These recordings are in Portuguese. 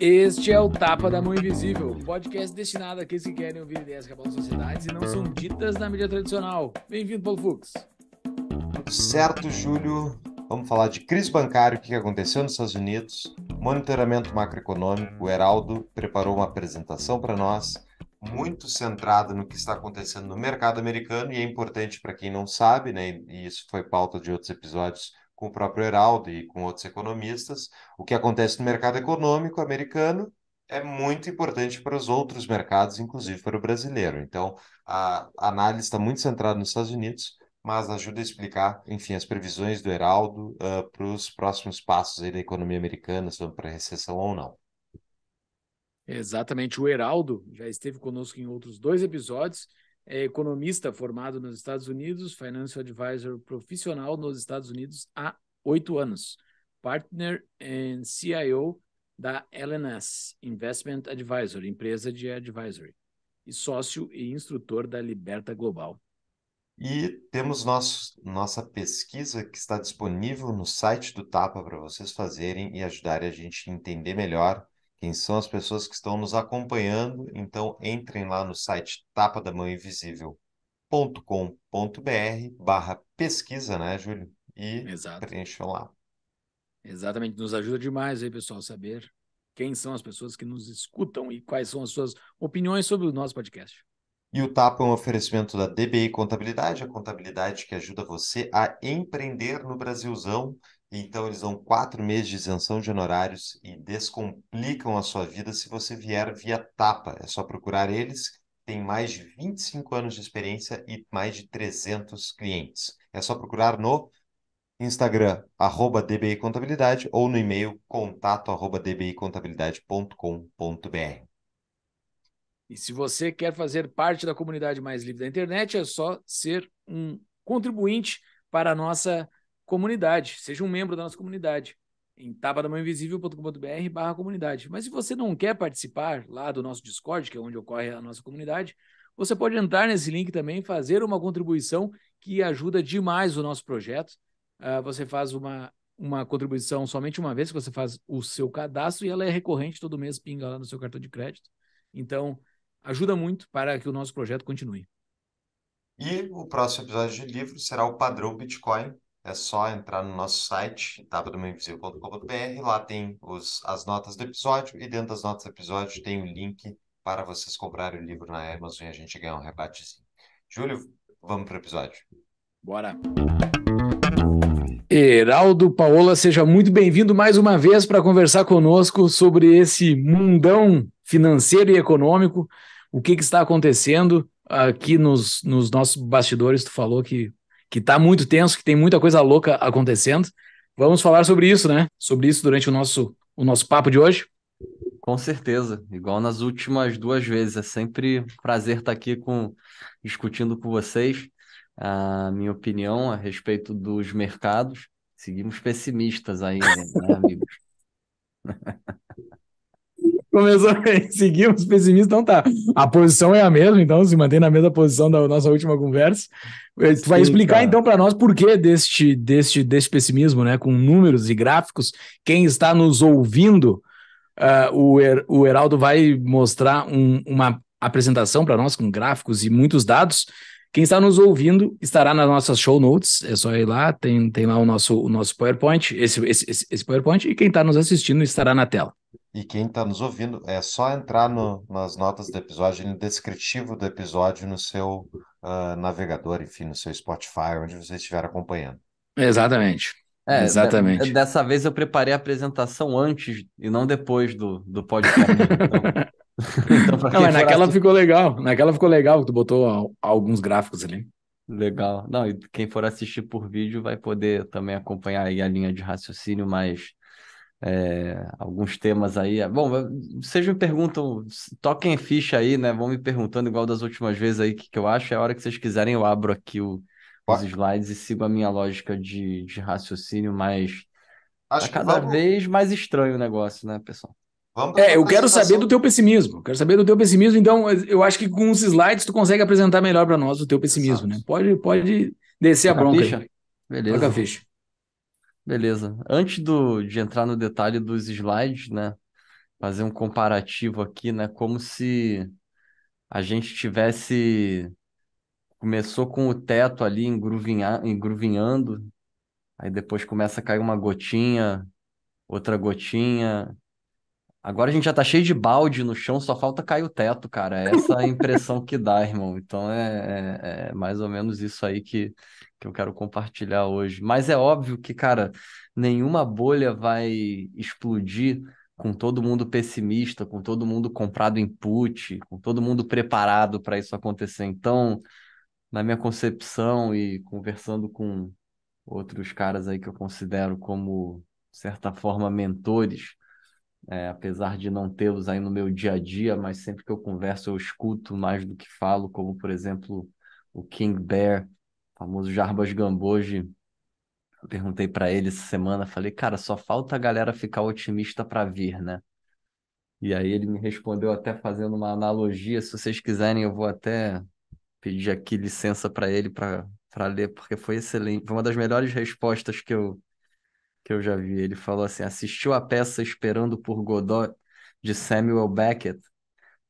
Este é o Tapa da Mão Invisível, podcast destinado a aqueles que querem ouvir ideias que abalam sociedades e não são ditas na mídia tradicional. Bem-vindo, Paulo Fux. certo, Júlio. Vamos falar de crise bancária, o que aconteceu nos Estados Unidos, monitoramento macroeconômico. O Heraldo preparou uma apresentação para nós, muito centrada no que está acontecendo no mercado americano, e é importante para quem não sabe, né, e isso foi pauta de outros episódios com o próprio Heraldo e com outros economistas, o que acontece no mercado econômico americano é muito importante para os outros mercados, inclusive para o brasileiro. Então, a análise está muito centrada nos Estados Unidos, mas ajuda a explicar, enfim, as previsões do Heraldo uh, ah, para os próximos passos da economia americana, se vão para recessão ou não. Exatamente, o Heraldo já esteve conosco em outros dois episódios, é economista formado nos Estados Unidos, financial advisor profissional nos Estados Unidos há oito anos, partner e CIO da LNS Investment Advisor, empresa de advisory, e sócio e instrutor da Liberta Global. E temos nosso, nossa pesquisa que está disponível no site do Tapa para vocês fazerem e ajudarem a gente a entender melhor quem são as pessoas que estão nos acompanhando. Então, entrem lá no site tapadamãoinvisível.com.br barra pesquisa, né, Júlio? E Exato. preencham lá. Exatamente, nos ajuda demais aí, pessoal, saber quem são as pessoas que nos escutam e quais são as suas opiniões sobre o nosso podcast. E o Tapa é um oferecimento da DBI Contabilidade, a contabilidade que ajuda você a empreender no Brasilzão. Então, eles dão quatro meses de isenção de honorários e descomplicam a sua vida se você vier via TAPA. É só procurar eles, tem mais de 25 anos de experiência e mais de 300 clientes. É só procurar no Instagram, arroba DBI Contabilidade, ou no e-mail, contato arroba dbicontabilidade.com.br. E se você quer fazer parte da comunidade mais livre da internet, é só ser um contribuinte para a nossa comunidade, seja um membro da nossa comunidade em tabadamãoinvisível.com.br barra comunidade. Mas se você não quer participar lá do nosso Discord, que é onde ocorre a nossa comunidade, você pode entrar nesse link também, fazer uma contribuição que ajuda demais o nosso projeto. Uh, você faz uma, uma contribuição somente uma vez, que você faz o seu cadastro e ela é recorrente todo mês, pinga lá no seu cartão de crédito. Então, ajuda muito para que o nosso projeto continue. E o próximo episódio de livro será o Padrão Bitcoin. É só entrar no nosso site, www.invisível.com.br. Lá tem os, as notas do episódio e dentro das notas do episódio tem o um link para vocês comprarem o livro na Amazon e a gente ganhar um rebatezinho. Júlio, vamos para o episódio. Bora! Heraldo Paola, seja muito bem-vindo mais uma vez para conversar conosco sobre esse mundão financeiro e econômico, o que, que está acontecendo aqui nos, nos nossos bastidores. Tu falou que que está muito tenso, que tem muita coisa louca acontecendo. Vamos falar sobre isso, né? Sobre isso durante o nosso o nosso papo de hoje. Com certeza, igual nas últimas duas vezes. É sempre prazer estar tá aqui com, discutindo com vocês a minha opinião a respeito dos mercados. Seguimos pessimistas aí, né, amigos? Começou, seguimos pessimistas, então tá. A posição é a mesma, então se mantém na mesma posição da nossa última conversa. Eh, tu vai explicar então para nós por que deste, deste, deste pessimismo, né? Com números e gráficos. Quem está nos ouvindo, uh, o, Her, o Heraldo vai mostrar um, uma apresentação para nós com gráficos e muitos dados. Quem está nos ouvindo estará nas nossas show notes, é só ir lá, tem, tem lá o nosso, o nosso PowerPoint, esse, esse, esse PowerPoint, e quem está nos assistindo estará na tela. E quem está nos ouvindo, é só entrar no, nas notas do episódio, no descritivo do episódio, no seu uh, navegador, enfim, no seu Spotify, onde você estiver acompanhando. Exatamente. É, Exatamente. Dessa vez eu preparei a apresentação antes e não depois do, do podcast. Né? Então... então, não, mas naquela ficou legal. Naquela ficou legal, tu botou alguns gráficos ali. Legal. Não, e quem for assistir por vídeo vai poder também acompanhar aí a linha de raciocínio mas é, alguns temas aí. Bom, vocês me perguntam, toquem ficha aí, né? Vão me perguntando, igual das últimas vezes aí, o que, que eu acho. É a hora que vocês quiserem, eu abro aqui o, os slides e sigo a minha lógica de, de raciocínio, mas tá acho tá cada vamos... vez mais estranho o negócio, né, pessoal? é, eu quero saber do teu pessimismo. Quero saber do teu pessimismo. Então, eu acho que com os slides tu consegue apresentar melhor para nós o teu pessimismo, né? Exato. né? Pode, pode descer a bronca. A Beleza. Toca a ficha. Beleza. Antes do, de entrar no detalhe dos slides, né? Fazer um comparativo aqui, né? Como se a gente tivesse. Começou com o teto ali engruvinhando, aí depois começa a cair uma gotinha, outra gotinha. Agora a gente já tá cheio de balde no chão, só falta cair o teto, cara. É essa é a impressão que dá, irmão. Então é, é, é mais ou menos isso aí que, que eu quero compartilhar hoje. Mas é óbvio que, cara, nenhuma bolha vai explodir com todo mundo pessimista, com todo mundo comprado em put, com todo mundo preparado para isso acontecer. Então, na minha concepção e conversando com outros caras aí que eu considero como, de certa forma, mentores, é, apesar de não tê-los aí no meu dia a dia, mas sempre que eu converso eu escuto mais do que falo, como, por exemplo, o King Bear, famoso Jarbas Gamboge. Eu perguntei para ele essa semana, falei, cara, só falta a galera ficar otimista para vir, né? E aí ele me respondeu até fazendo uma analogia. Se vocês quiserem, eu vou até pedir aqui licença para ele para ler, porque foi excelente. Foi uma das melhores respostas que eu, que eu já vi. Ele falou assim: assistiu a peça Esperando por Godot, de Samuel Beckett.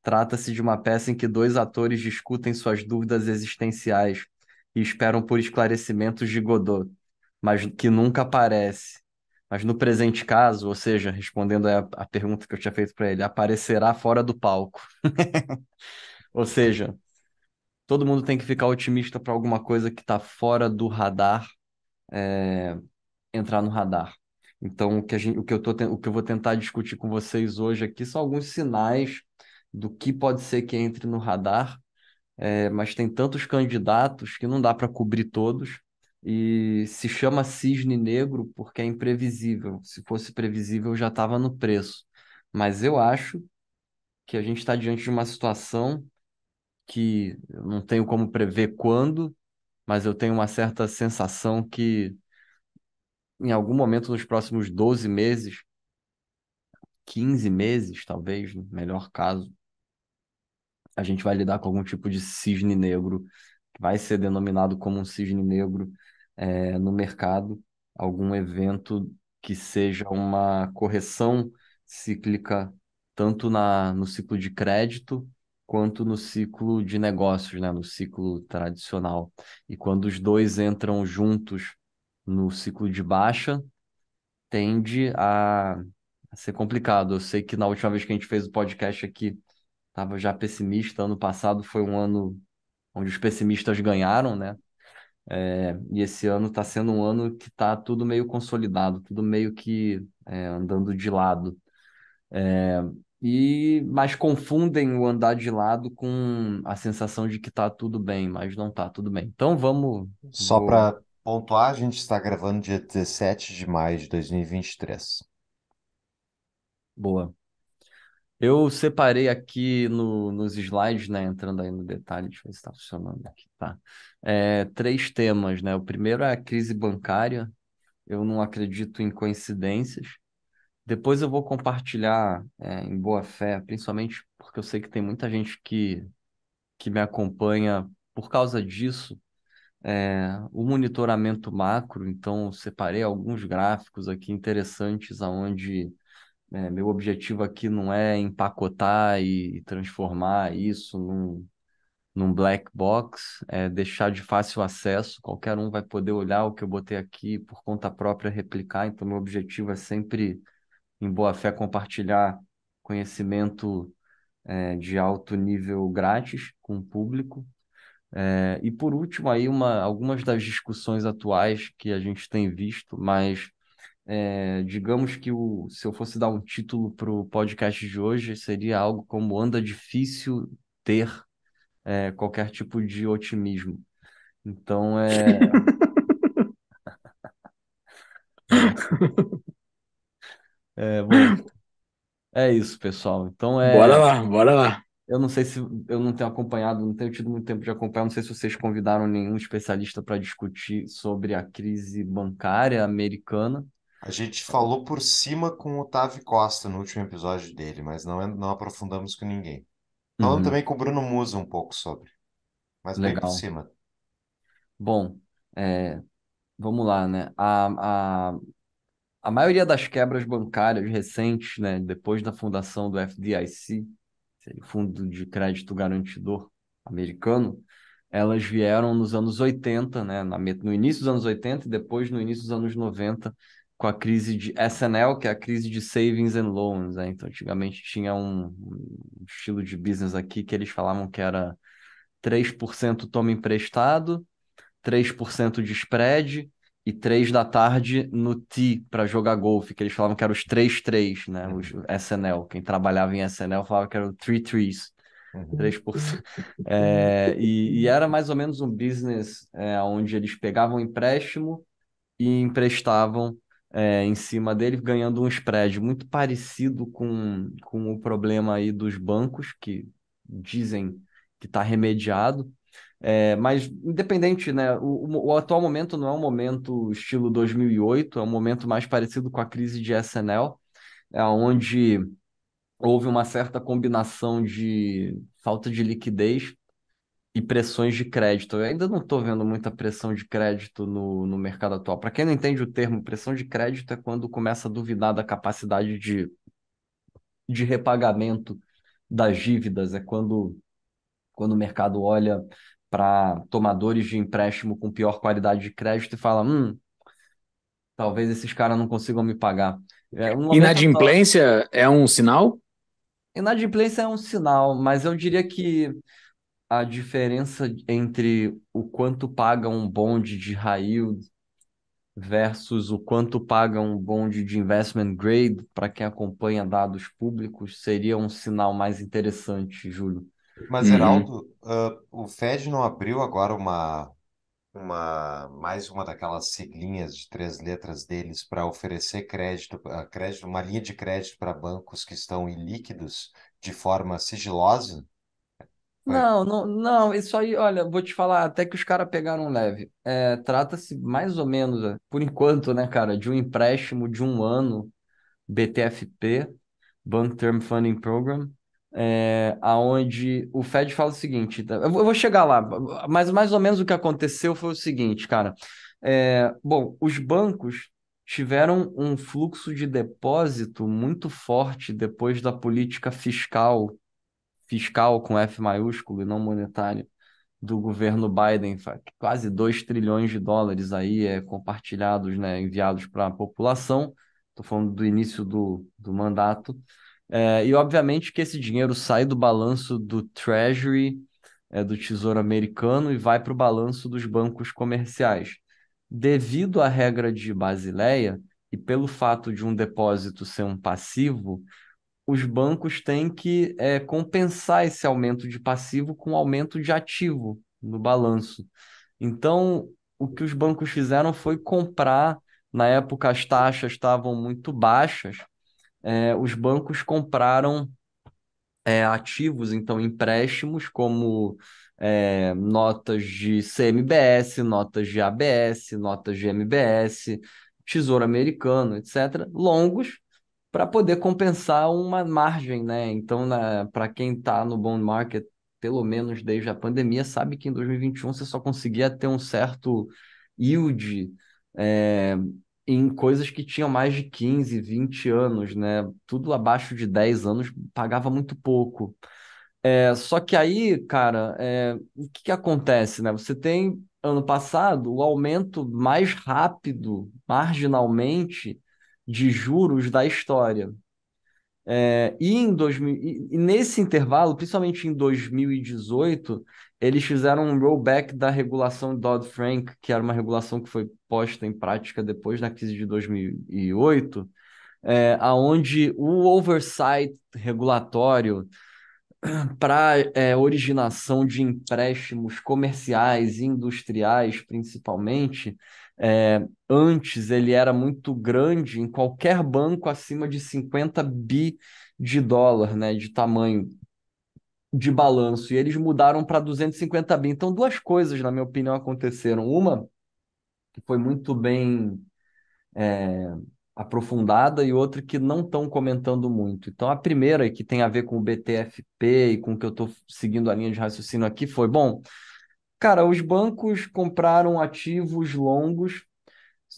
Trata-se de uma peça em que dois atores discutem suas dúvidas existenciais e esperam por esclarecimentos de Godot, mas que nunca aparece. Mas no presente caso, ou seja, respondendo a, a pergunta que eu tinha feito para ele, aparecerá fora do palco. ou seja, todo mundo tem que ficar otimista para alguma coisa que está fora do radar é, entrar no radar. Então, o que, a gente, o, que eu tô, o que eu vou tentar discutir com vocês hoje aqui são alguns sinais do que pode ser que entre no radar é, mas tem tantos candidatos que não dá para cobrir todos. E se chama cisne negro porque é imprevisível. Se fosse previsível, já estava no preço. Mas eu acho que a gente está diante de uma situação que eu não tenho como prever quando, mas eu tenho uma certa sensação que em algum momento nos próximos 12 meses, 15 meses, talvez, no melhor caso, a gente vai lidar com algum tipo de cisne negro, vai ser denominado como um cisne negro é, no mercado, algum evento que seja uma correção cíclica, tanto na, no ciclo de crédito quanto no ciclo de negócios, né, no ciclo tradicional. E quando os dois entram juntos no ciclo de baixa, tende a, a ser complicado. Eu sei que na última vez que a gente fez o podcast aqui, estava já pessimista. Ano passado foi um ano onde os pessimistas ganharam, né? É, e esse ano está sendo um ano que está tudo meio consolidado, tudo meio que é, andando de lado. É, e mas confundem o andar de lado com a sensação de que está tudo bem, mas não está tudo bem. Então vamos. Só vou... para pontuar, a gente está gravando dia 17 de maio de 2023. Boa. Eu separei aqui no, nos slides, né? Entrando aí no detalhe, deixa eu ver se está funcionando aqui, tá? É, três temas, né? O primeiro é a crise bancária. Eu não acredito em coincidências. Depois eu vou compartilhar é, em boa fé, principalmente porque eu sei que tem muita gente que, que me acompanha por causa disso, é, o monitoramento macro. Então, separei alguns gráficos aqui interessantes aonde é, meu objetivo aqui não é empacotar e transformar isso num, num black box, é deixar de fácil acesso, qualquer um vai poder olhar o que eu botei aqui por conta própria, replicar. Então, meu objetivo é sempre, em boa fé, compartilhar conhecimento é, de alto nível grátis com o público. É, e por último, aí uma, algumas das discussões atuais que a gente tem visto, mas é, digamos que o, se eu fosse dar um título para o podcast de hoje, seria algo como anda difícil ter é, qualquer tipo de otimismo. Então é, é. é, bom, é isso, pessoal. Então é. Bora lá, bora lá. Eu não sei se eu não tenho acompanhado, não tenho tido muito tempo de acompanhar, não sei se vocês convidaram nenhum especialista para discutir sobre a crise bancária americana. A gente falou por cima com o Otávio Costa no último episódio dele, mas não, é, não aprofundamos com ninguém. Falando uhum. também com o Bruno Musa um pouco sobre, mas Legal. bem por cima. Bom, é, vamos lá, né? A, a, a maioria das quebras bancárias recentes, né, depois da fundação do FDIC, Fundo de Crédito Garantidor Americano, elas vieram nos anos 80, né, na, no início dos anos 80 e depois no início dos anos 90, com a crise de SNL, que é a crise de savings and loans, né? Então, antigamente tinha um, estilo de business aqui que eles falavam que era 3% toma emprestado, 3% de spread e 3 da tarde no T para jogar golfe, que eles falavam que eram os 3-3, né? Uhum. Os SNL. Quem trabalhava em SNL falava que era o 3 3 Uhum. 3%. É, e, e era mais ou menos um business é, onde eles pegavam empréstimo e emprestavam é, em cima dele, ganhando um spread muito parecido com, com o problema aí dos bancos, que dizem que está remediado. É, mas, independente, né, o, o, atual momento não é um momento estilo 2008, é um momento mais parecido com a crise de SNL, é, onde houve uma certa combinação de falta de liquidez e pressões de crédito. Eu ainda não estou vendo muita pressão de crédito no, no mercado atual. Para quem não entende o termo, pressão de crédito é quando começa a duvidar da capacidade de, de repagamento das dívidas, é quando, quando o mercado olha para tomadores de empréstimo com pior qualidade de crédito e fala: hum, talvez esses caras não consigam me pagar. É um Inadimplência atual... é um sinal? Inadimplência é um sinal, mas eu diria que a diferença entre o quanto paga um bonde de raio versus o quanto paga um bonde de investment grade para quem acompanha dados públicos seria um sinal mais interessante, Júlio. Mas, Geraldo, uh, ah, o Fed não abriu agora uma, uma mais uma daquelas siglinhas de três letras deles para oferecer crédito, ah, crédito, uma linha de crédito para bancos que estão ilíquidos de forma sigilosa? Não, não, não, isso aí, olha, vou te falar, até que os caras pegaram leve. É, Trata-se mais ou menos, é, por enquanto, né, cara, de um empréstimo de um ano, BTFP, Bank Term Funding Program, é, aonde o Fed fala o seguinte, tá, eu vou chegar lá, mas mais ou menos o que aconteceu foi o seguinte, cara. É, bom, os bancos tiveram um fluxo de depósito muito forte depois da política fiscal fiscal com F maiúsculo e não monetário do governo Biden, quase 2 trilhões de dólares aí é, compartilhados, né, enviados para a população. Estou falando do início do, do mandato. É, e obviamente que esse dinheiro sai do balanço do Treasury, é, do Tesouro Americano, e vai para o balanço dos bancos comerciais. Devido à regra de Basileia, e pelo fato de um depósito ser um passivo, os bancos têm que é, compensar esse aumento de passivo com aumento de ativo no balanço. Então, o que os bancos fizeram foi comprar, na época as taxas estavam muito baixas, é, os bancos compraram é, ativos, então empréstimos, como é, notas de CMBS, notas de ABS, notas de MBS, Tesouro Americano, etc., longos, para poder compensar uma margem, né? Então, para quem está no bond market, pelo menos desde a pandemia, sabe que em 2021 você só conseguia ter um certo yield é, em coisas que tinham mais de 15, 20 anos, né? Tudo abaixo de 10 anos pagava muito pouco. É, só que aí, cara, é, o que, que acontece, né? Você tem, ano passado, o aumento mais rápido, marginalmente, de juros da história. É, e, em 2000, e nesse intervalo, principalmente em 2018, eles fizeram um rollback da regulação Dodd-Frank, que era uma regulação que foi posta em prática depois da crise de 2008, é, aonde o oversight regulatório para é, originação de empréstimos comerciais e industriais, principalmente, é, antes ele era muito grande em qualquer banco acima de 50 bi de dólar, né, de tamanho de balanço, e eles mudaram para 250 bi. Então, duas coisas, na minha opinião, aconteceram. Uma, que foi muito bem é, aprofundada, e outra que não estão comentando muito. Então, a primeira, que tem a ver com o BTFP e com o que eu estou seguindo a linha de raciocínio aqui, foi: bom, Cara, os bancos compraram ativos longos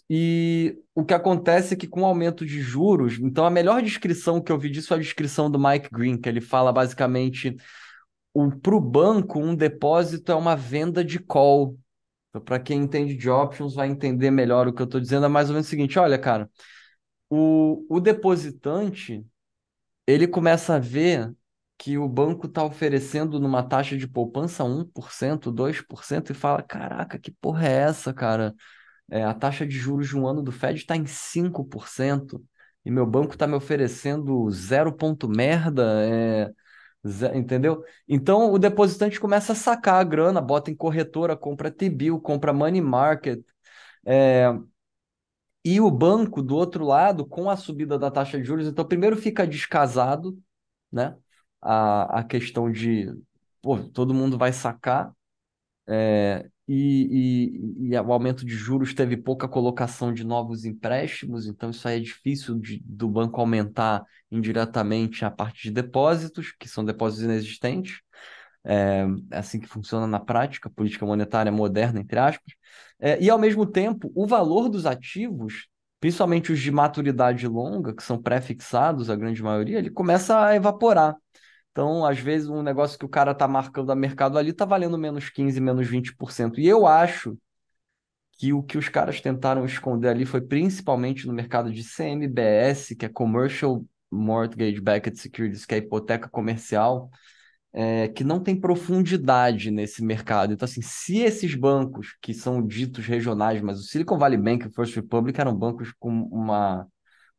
e o que acontece é que com o aumento de juros, então a melhor descrição que eu vi disso é a descrição do Mike Green, que ele fala basicamente para o banco um depósito é uma venda de call. Então, para quem entende de options vai entender melhor o que eu estou dizendo. É mais ou menos o seguinte: olha, cara, o, o depositante ele começa a ver que o banco está oferecendo numa taxa de poupança 1%, 2% e fala: caraca, que porra é essa, cara? É, a taxa de juros de um ano do Fed está em 5% e meu banco está me oferecendo zero ponto merda, é, entendeu? Então o depositante começa a sacar a grana, bota em corretora, compra T-bill, compra money market. É, e o banco do outro lado, com a subida da taxa de juros, então primeiro fica descasado, né? a, a questão de pô, todo mundo vai sacar é, e, e, e, o aumento de juros teve pouca colocação de novos empréstimos, então isso aí é difícil de, do banco aumentar indiretamente a parte de depósitos, que são depósitos inexistentes. É, é, assim que funciona na prática, política monetária moderna, entre aspas. É, e, ao mesmo tempo, o valor dos ativos, principalmente os de maturidade longa, que são pré-fixados, a grande maioria, ele começa a evaporar. Então, às vezes, um negócio que o cara tá marcando a mercado ali tá valendo menos 15, menos 20%. E eu acho que o que os caras tentaram esconder ali foi principalmente no mercado de CMBS, que é Commercial Mortgage Backed Securities, que é a hipoteca comercial, é, que não tem profundidade nesse mercado. Então, assim, se esses bancos, que são ditos regionais, mas o Silicon Valley Bank e o First Republic eram bancos com uma,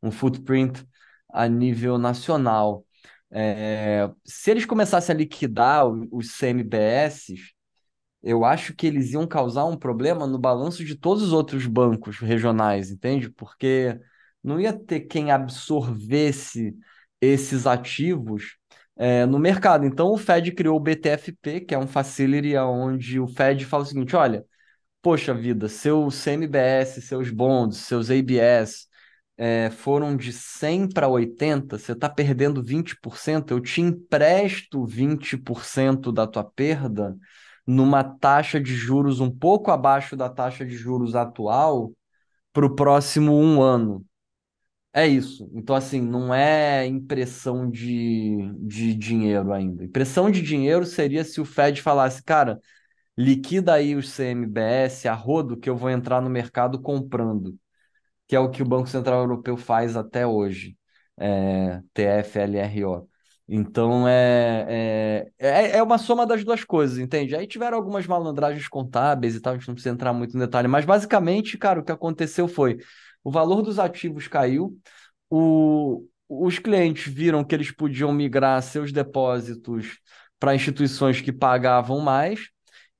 um footprint a nível nacional, é, se eles começassem a liquidar os CMBS, eu acho que eles iam causar um problema no balanço de todos os outros bancos regionais, entende? Porque não ia ter quem absorvesse esses ativos é, no mercado. Então o Fed criou o BTFP, que é um facility onde o Fed fala o seguinte: olha, poxa vida, seu CMBS, seus bonds, seus ABS, é, foram de 100 para 80, você está perdendo 20%, eu te empresto 20% da tua perda numa taxa de juros um pouco abaixo da taxa de juros atual para o próximo um ano. É isso. Então, assim, não é impressão de, de dinheiro ainda. Impressão de dinheiro seria se o Fed falasse, cara, liquida aí os CMBS, a rodo, que eu vou entrar no mercado comprando que é o que o Banco Central Europeu faz até hoje, é, TFLRO. Então é, é, é, é uma soma das duas coisas, entende? Aí tiveram algumas malandragens contábeis e tal, a gente não precisa entrar muito no detalhe, mas basicamente, cara, o que aconteceu foi o valor dos ativos caiu, o, os clientes viram que eles podiam migrar seus depósitos para instituições que pagavam mais,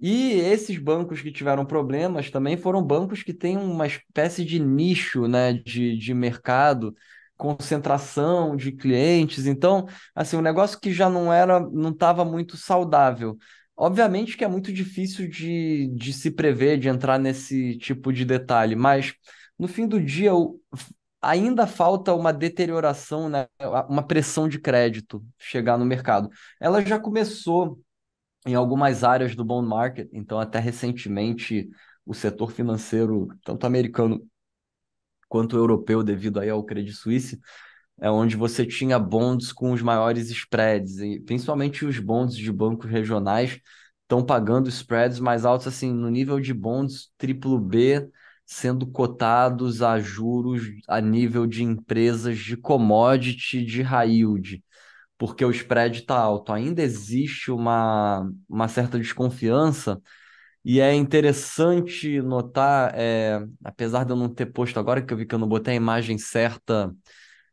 e esses bancos que tiveram problemas também foram bancos que têm uma espécie de nicho né, de, de mercado, concentração de clientes. Então, assim, um negócio que já não era, não estava muito saudável. Obviamente que é muito difícil de, de se prever, de entrar nesse tipo de detalhe, mas no fim do dia ainda falta uma deterioração, né, uma pressão de crédito chegar no mercado. Ela já começou em algumas áreas do bond market. Então, até recentemente, o setor financeiro, tanto americano quanto europeu, devido aí ao Credit Suisse, é onde você tinha bonds com os maiores spreads, e principalmente os bonds de bancos regionais estão pagando spreads mais altos, assim, no nível de bonds triplo B, sendo cotados a juros a nível de empresas de commodity de high yield porque o spread está alto. Ainda existe uma, uma certa desconfiança, e é interessante notar, é, apesar de eu não ter posto agora, que eu vi que eu não botei a imagem certa,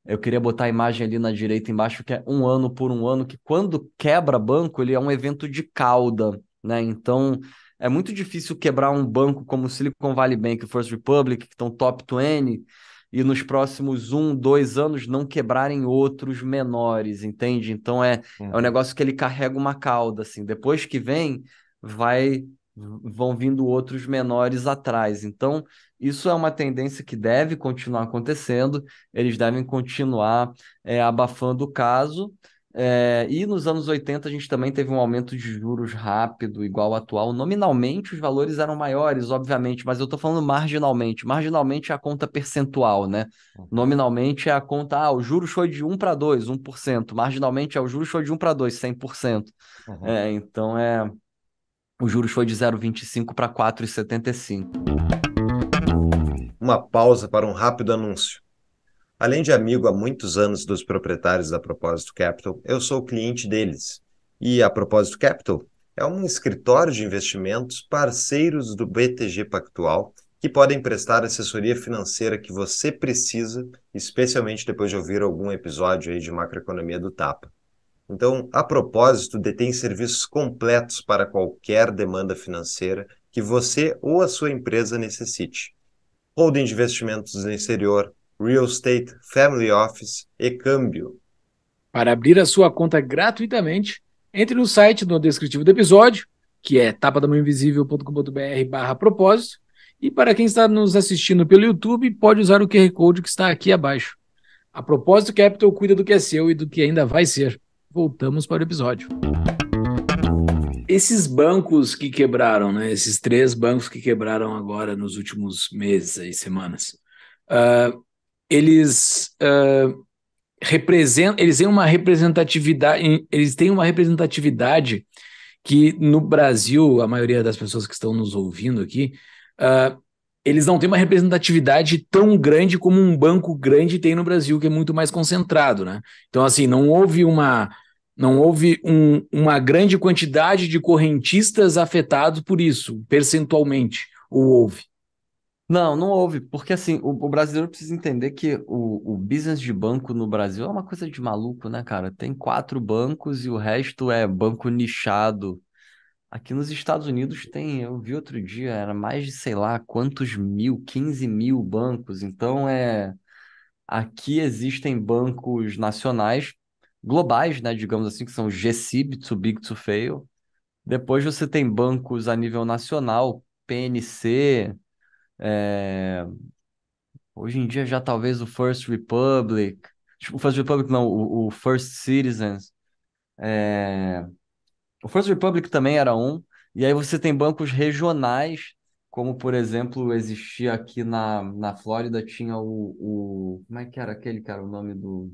eu queria botar a imagem ali na direita embaixo, que é um ano por um ano, que quando quebra banco, ele é um evento de cauda, né? Então. É muito difícil quebrar um banco como Silicon Valley Bank First Republic, que estão top 20, e nos próximos um, dois anos não quebrarem outros menores, entende? Então é, uhum. é um uhum. negócio que ele carrega uma cauda, assim. Depois que vem, vai vão vindo outros menores atrás. Então, isso é uma tendência que deve continuar acontecendo, eles devem continuar é, abafando o caso. É, e nos anos 80 a gente também teve um aumento de juros rápido, igual ao atual. Nominalmente os valores eram maiores, obviamente, mas eu estou falando marginalmente. Marginalmente é a conta percentual, né? Uhum. Nominalmente é a conta, ah, o juros foi de 1 para 2, 1%. Marginalmente é o juros foi de 1 para 2, 100%. Uhum. É, então é. O juros foi de 0,25 para 4,75. Uma pausa para um rápido anúncio. Além de amigo há muitos anos dos proprietários da Propósito Capital, eu sou cliente deles. E a Propósito Capital é um escritório de investimentos parceiros do BTG Pactual que podem prestar assessoria financeira que você precisa, especialmente depois de ouvir algum episódio aí de macroeconomia do Tapa. Então, a propósito, detém serviços completos para qualquer demanda financeira que você ou a sua empresa necessite. Holding de investimentos no exterior, Real Estate Family Office e Câmbio. Para abrir a sua conta gratuitamente, entre no site no descritivo do episódio, que é tapadamainvisível.com.br barra propósito, e para quem está nos assistindo pelo YouTube, pode usar o QR Code que está aqui abaixo. A propósito, Capital cuida do que é seu e do que ainda vai ser. Voltamos para o episódio. Esses bancos que quebraram, né? Esses três bancos que quebraram agora nos últimos meses e semanas. Uh, eles uh, representam, eles têm uma representatividade, eles têm uma representatividade que no Brasil, a maioria das pessoas que estão nos ouvindo aqui, uh, eles não têm uma representatividade tão grande como um banco grande tem no Brasil, que é muito mais concentrado, né? Então, assim, não houve uma, não houve um, uma grande quantidade de correntistas afetados por isso, percentualmente, ou houve. Não, não houve, porque assim, o, o brasileiro precisa entender que o, o business de banco no Brasil é uma coisa de maluco, né, cara? Tem quatro bancos e o resto é banco nichado. Aqui nos Estados Unidos tem, eu vi outro dia, era mais de sei lá quantos mil, 15 mil bancos. Então é. Aqui existem bancos nacionais, globais, né? Digamos assim, que são GSIB, Too Big to Fail. Depois você tem bancos a nível nacional, PNC, é... Hoje em dia já talvez o First Republic, tipo, o First Republic não, o, o First Citizens. É... O First Republic também era um, e aí você tem bancos regionais, como por exemplo existia aqui na, na Flórida, tinha o, o... Como é que era aquele, cara, o nome do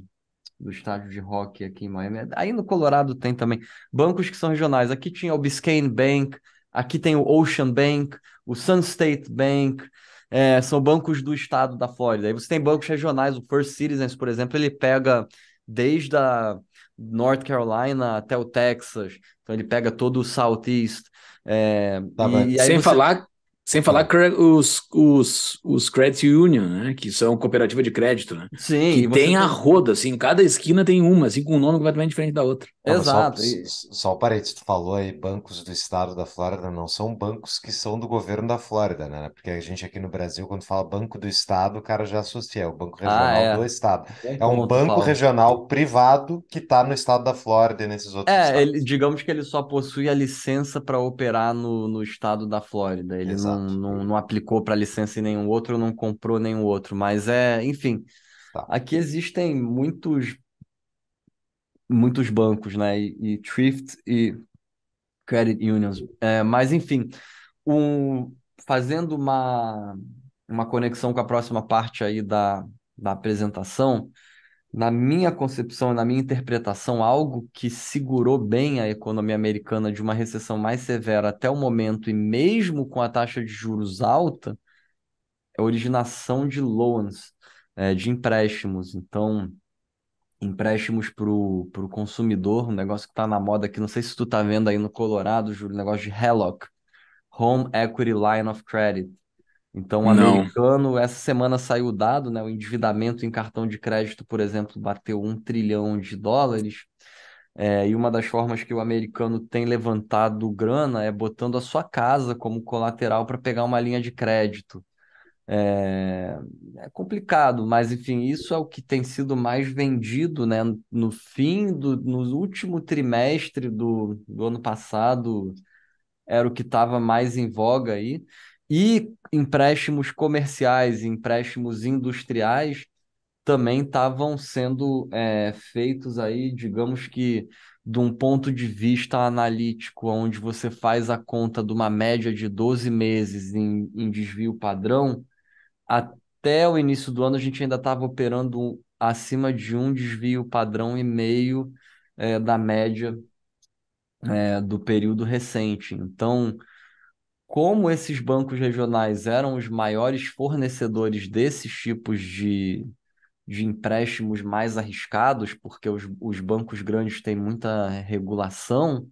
do estádio de rock aqui em Miami. Aí no Colorado tem também bancos que são regionais. Aqui tinha o Biscayne Bank, aqui tem o Ocean Bank, o Sun State Bank, é, são bancos do estado da Flórida. Aí você tem bancos regionais, o First Citizens, por exemplo, ele pega desde a North Carolina até o Texas, então ele pega todo o Southeast. É, tá e, e sem você... falar sem falar ah. os, os, os Credit Union, né? Que são cooperativa de crédito, né? Sim. Que tem a roda, assim, cada esquina tem uma, assim, com um nome completamente diferente da outra. É, Exato. Só, só, o parênteses, tu falou aí, bancos do estado da Flórida não são bancos que são do governo da Flórida, né? Porque a gente aqui no Brasil, quando fala banco do estado, o cara já associa, é o banco ah, regional ah, é. do estado. É, é um banco regional privado que está no estado da Flórida e nesses outros é, ele, digamos que ele só possui a licença para operar no, no estado da Flórida. Ele Exato. não, não, não aplicou para licença em nenhum outro, não comprou nenhum outro, mas é, enfim. Tá. Aqui existem muitos muitos bancos, né? E, e thrift e credit unions. É, mas, enfim, um, fazendo uma, uma conexão com a próxima parte aí da, da apresentação, na minha concepção, na minha interpretação, algo que segurou bem a economia americana de uma recessão mais severa até o momento, e mesmo com a taxa de juros alta, é a originação de loans, é, de empréstimos. Então, empréstimos para o consumidor, um negócio que está na moda aqui, não sei se tu está vendo aí no Colorado, Júlio, um negócio de Hellock, Home Equity Line of Credit. Então, o americano, essa semana saiu o dado, né? O endividamento em cartão de crédito, por exemplo, bateu um trilhão de dólares. É, e uma das formas que o americano tem levantado grana é botando a sua casa como colateral para pegar uma linha de crédito. É, é, complicado, mas enfim, isso é o que tem sido mais vendido né, no fim do no último trimestre do, do ano passado, era o que estava mais em voga aí. E empréstimos comerciais, empréstimos industriais também estavam sendo é, feitos aí, digamos que de um ponto de vista analítico, onde você faz a conta de uma média de 12 meses em, em desvio padrão, até o início do ano a gente ainda estava operando acima de um desvio padrão e meio é, da média é, do período recente. Então, como esses bancos regionais eram os maiores fornecedores desses tipos de, de empréstimos mais arriscados, porque os, os bancos grandes têm muita regulação,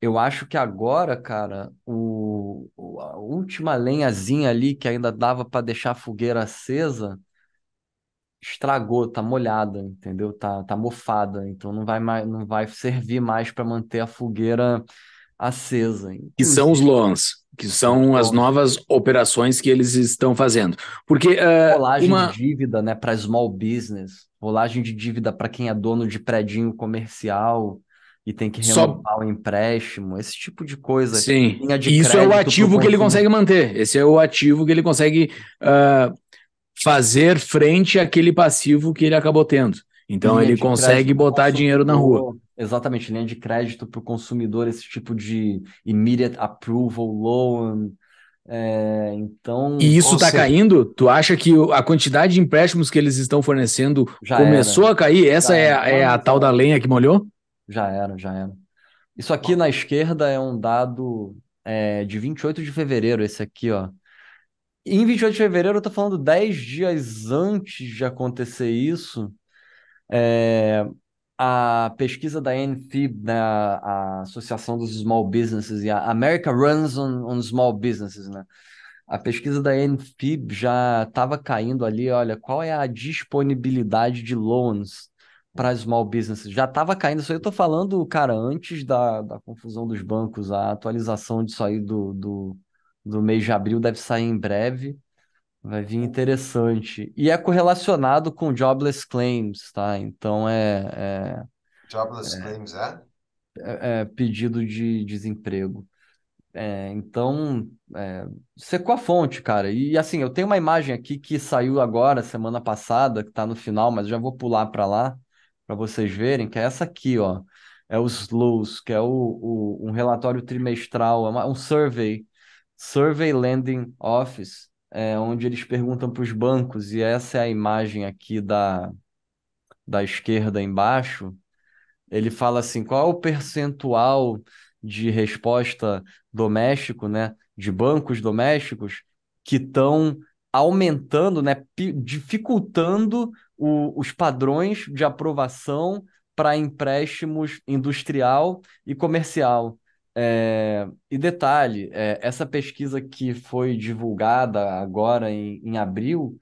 eu acho que agora, cara, o, a última lenhazinha ali que ainda dava para deixar a fogueira acesa estragou, tá molhada, entendeu? Tá, tá mofada, então não vai mais, não vai servir mais para manter a fogueira acesa. Inclusive. Que são os loans, que são as novas operações que eles estão fazendo. Porque uh, rolagem uma... de dívida, né, para small business, rolagem de dívida para quem é dono de predinho comercial e tem que renovar Só... o empréstimo, esse tipo de coisa. Sim, de isso é o ativo que ele né? consegue manter. Esse é o ativo que ele consegue uh, fazer frente àquele passivo que ele acabou tendo. Então linha ele consegue botar dinheiro na rua. Exatamente, linha de crédito para o consumidor, esse tipo de immediate approval loan. É, então. E isso está caindo? Tu acha que a quantidade de empréstimos que eles estão fornecendo Já começou era. a cair? Essa é, é a tal da lenha que molhou? Já era, já era. Isso aqui Bom. na esquerda é um dado é, de 28 de fevereiro, esse aqui, ó. Em 28 de fevereiro, eu tô falando 10 dias antes de acontecer isso. É, a pesquisa da ANFIB, né, a Associação dos Small Businesses, e a America Runs on, on Small Businesses, né? A pesquisa da ANFIB já estava caindo ali, olha, qual é a disponibilidade de loans para small business já estava caindo. Isso aí eu estou falando, cara, antes da, da confusão dos bancos. A atualização disso aí do, do, do mês de abril deve sair em breve. Vai vir interessante. E é correlacionado com jobless claims, tá? Então é. é jobless é, claims, é? é? É pedido de desemprego. É, então, é, secou a fonte, cara. E assim, eu tenho uma imagem aqui que saiu agora, semana passada, que está no final, mas já vou pular para lá para vocês verem, que é essa aqui, ó. É os SLOWs, que é o, o, um relatório trimestral, é uma, um survey, Survey Lending Office, é, onde eles perguntam para os bancos, e essa é a imagem aqui da, da esquerda embaixo, ele fala assim, qual é o percentual de resposta doméstico, né, de bancos domésticos que estão aumentando, né, dificultando o, os padrões de aprovação para empréstimos industrial e comercial. É, e detalhe, é, essa pesquisa que foi divulgada agora em, em abril,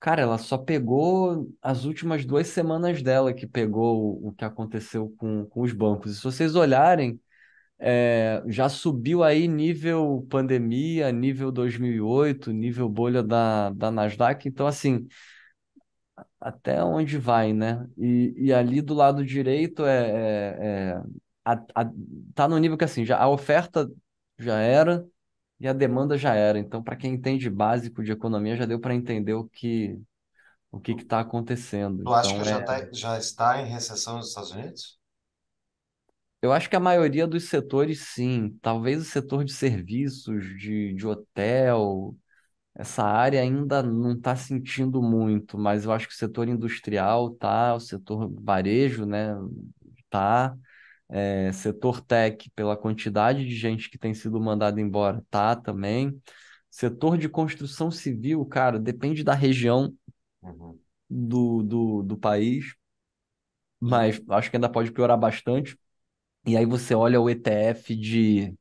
cara, ela só pegou as últimas duas semanas dela que pegou o, o que aconteceu com, com os bancos. E se vocês olharem, é, já subiu aí nível pandemia, nível 2008, nível bolha da, da Nasdaq. Então, assim, até onde vai, né? E, e ali do lado direito é, é, é a, a, tá no nível que assim, já, a oferta já era e a demanda já era. Então, para quem entende básico de economia, já deu para entender o que o que está acontecendo. Eu acho então, que já, é tá, já está em recessão nos Estados Unidos? Eu acho que a maioria dos setores, sim. Talvez o setor de serviços, de, de hotel, essa área ainda não está sentindo muito, mas eu acho que o setor industrial tá, o setor varejo, né, tá, é, setor tech pela quantidade de gente que tem sido mandada embora tá também, setor de construção civil, cara, depende da região uhum. do, do, do país, mas acho que ainda pode piorar bastante. E aí você olha o ETF de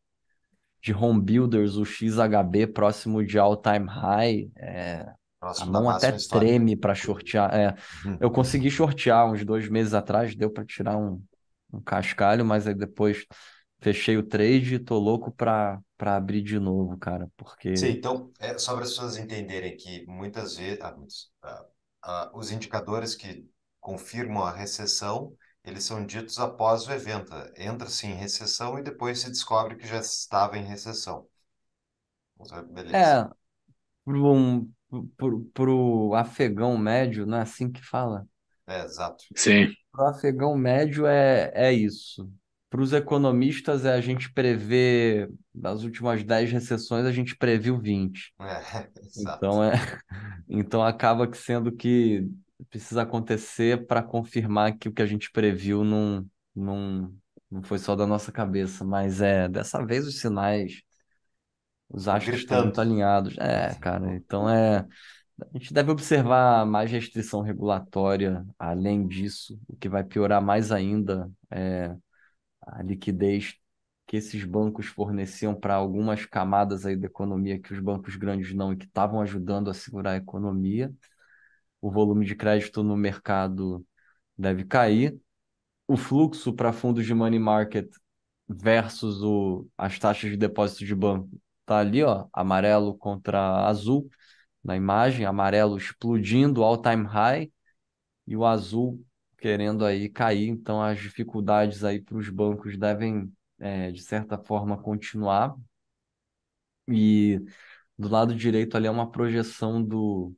de home builders, o XHB próximo de all time high. É, a mão até né? treme para shortear. É, uhum. Eu consegui shortear uns dois meses atrás, deu para tirar um, um cascalho, mas aí depois fechei o trade e tô louco para abrir de novo, cara, porque... Sim, então, é só para as pessoas entenderem que muitas vezes ah, ah, ah, os indicadores que confirmam a recessão eles são ditos após o evento. Entra-se em recessão e depois se descobre que já estava em recessão. É, beleza. É, para o pro, pro afegão médio, não é assim que fala? É, exato. Sim. Para o afegão médio é, é isso. Para os economistas, é a gente prever, nas últimas 10 recessões, a gente previu 20. É, exato. Então, é, então acaba que sendo que precisa acontecer para confirmar que o que a gente previu não, não, não foi só da nossa cabeça, mas é dessa vez os sinais, os tá astros estão muito alinhados. É, cara, então é. A gente deve observar mais restrição regulatória além disso, o que vai piorar mais ainda é a liquidez que esses bancos forneciam para algumas camadas aí da economia que os bancos grandes não e que estavam ajudando a segurar a economia o volume de crédito no mercado deve cair. O fluxo para fundos de money market versus o, as taxas de depósito de banco tá ali, ó, amarelo contra azul na imagem, amarelo explodindo all time high e o azul querendo aí cair. Então as dificuldades aí para os bancos devem é, de certa forma continuar. E do lado direito ali é uma projeção do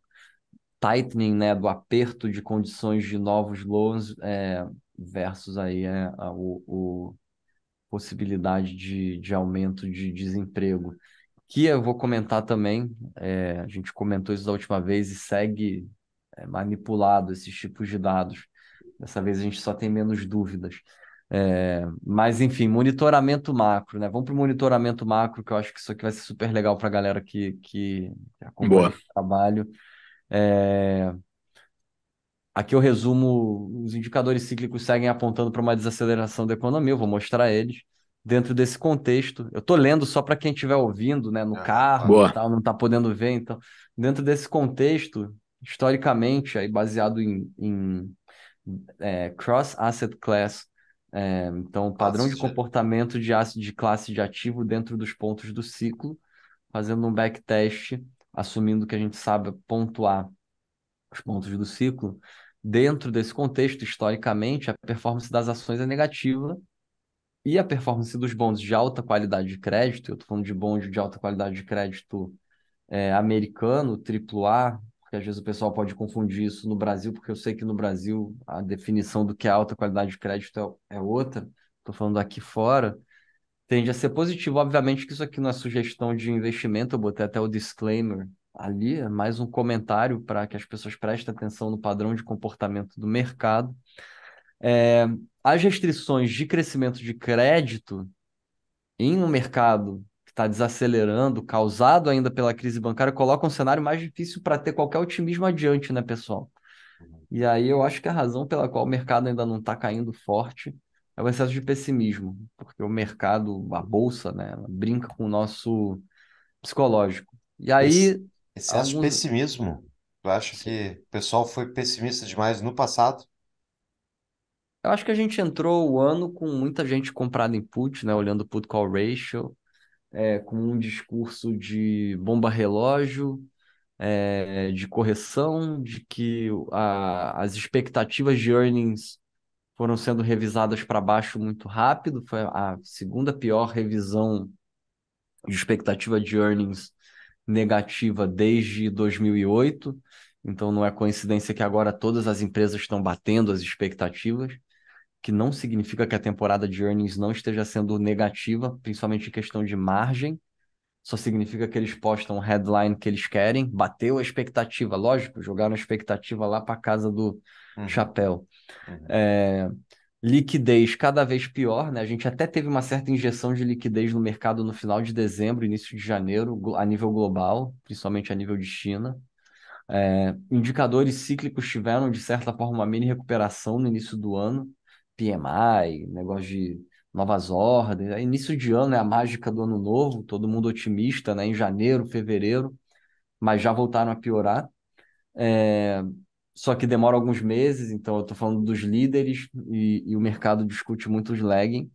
tightening, né, do aperto de condições de novos loans é, versus aí é, a, o, o, possibilidade de, de aumento de desemprego. Que eu vou comentar também, é, a gente comentou isso da última vez e segue é, manipulado esses tipos de dados. Dessa vez a gente só tem menos dúvidas. É, mas, enfim, monitoramento macro, né? Vamos para o monitoramento macro, que eu acho que isso aqui vai ser super legal para a galera que, que acompanha Boa. o trabalho. É... Aqui eu resumo, os indicadores cíclicos seguem apontando para uma desaceleração da economia, eu vou mostrar eles. Dentro desse contexto, eu estou lendo só para quem estiver ouvindo, né, no ah, carro, tal, não está podendo ver, então, dentro desse contexto, historicamente, aí baseado em, em é, cross asset class, é, então padrão de comportamento de, de classe de ativo dentro dos pontos do ciclo, fazendo um backtest assumindo que a gente sabe pontuar os pontos do ciclo, dentro desse contexto, historicamente, a performance das ações é negativa e a performance dos bons de alta qualidade de crédito, eu estou falando de bons de alta qualidade de crédito é, americano, AAA, porque às vezes o pessoal pode confundir isso no Brasil, porque eu sei que no Brasil a definição do que é alta qualidade de crédito é, é outra, estou falando aqui fora, tende a ser positivo. Obviamente que isso aqui não é sugestão de investimento, eu botei até o disclaimer ali, é mais um comentário para que as pessoas prestem atenção no padrão de comportamento do mercado. É, as restrições de crescimento de crédito em um mercado que está desacelerando, causado ainda pela crise bancária, coloca um cenário mais difícil para ter qualquer otimismo adiante, né, pessoal? Uhum. E aí eu acho que a razão pela qual o mercado ainda não está caindo forte é o excesso de pessimismo, porque o mercado, a bolsa, né, brinca com o nosso psicológico. E aí. Excesso alguns... de pessimismo. Tu acha que o pessoal foi pessimista demais no passado? Eu acho que a gente entrou o ano com muita gente comprada em put, né, olhando put call ratio, é, com um discurso de bomba relógio, é, de correção, de que a, as expectativas de earnings foram sendo revisadas para baixo muito rápido. Foi a segunda pior revisão de expectativa de earnings negativa desde 2008. Então não é coincidência que agora todas as empresas estão batendo as expectativas, que não significa que a temporada de earnings não esteja sendo negativa, principalmente em questão de margem. Só significa que eles postam o headline que eles querem, bateu a expectativa, lógico, jogaram a expectativa lá para casa do uhum. chapéu. Uhum. É, liquidez cada vez pior, né? A gente até teve uma certa injeção de liquidez no mercado no final de dezembro, início de janeiro, a nível global, principalmente a nível de China. É, indicadores cíclicos tiveram, de certa forma, uma mini recuperação no início do ano. PMI, negócio de novas ordens. É, início de ano é a mágica do ano novo, todo mundo otimista, né? Em janeiro, fevereiro, mas já voltaram a piorar. É, só que demora alguns meses, então eu estou falando dos líderes e, e, o mercado discute muito os lagging.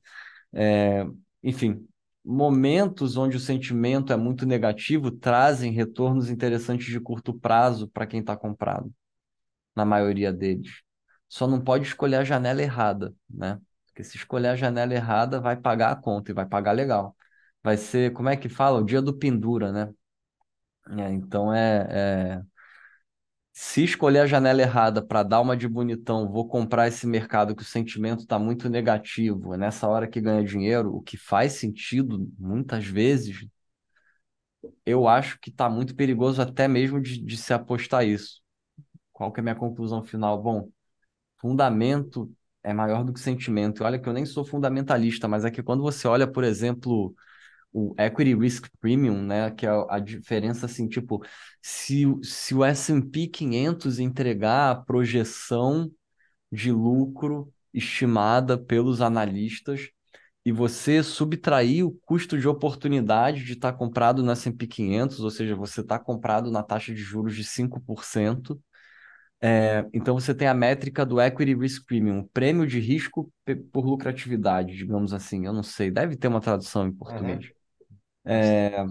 É, enfim, momentos onde o sentimento é muito negativo trazem retornos interessantes de curto prazo para quem está comprado, na maioria deles. Só não pode escolher a janela errada, né? Porque se escolher a janela errada, vai pagar a conta e vai pagar legal. Vai ser, como é que fala? O dia do pendura, né? É, então é... é se escolher a janela errada para dar uma de bonitão, vou comprar esse mercado que o sentimento está muito negativo, é nessa hora que ganha dinheiro, o que faz sentido muitas vezes, eu acho que está muito perigoso até mesmo de, de, se apostar isso. Qual que é a minha conclusão final? Bom, fundamento é maior do que sentimento. Olha que eu nem sou fundamentalista, mas é que quando você olha, por exemplo, o equity risk premium, né, que é a diferença assim, tipo, se, se o S&P 500 entregar a projeção de lucro estimada pelos analistas e você subtrair o custo de oportunidade de estar tá comprado no S&P 500, ou seja, você está comprado na taxa de juros de 5%, é, então você tem a métrica do Equity Risk Premium, prêmio de risco por lucratividade, digamos assim. Eu não sei, deve ter uma tradução em português. Uhum. É,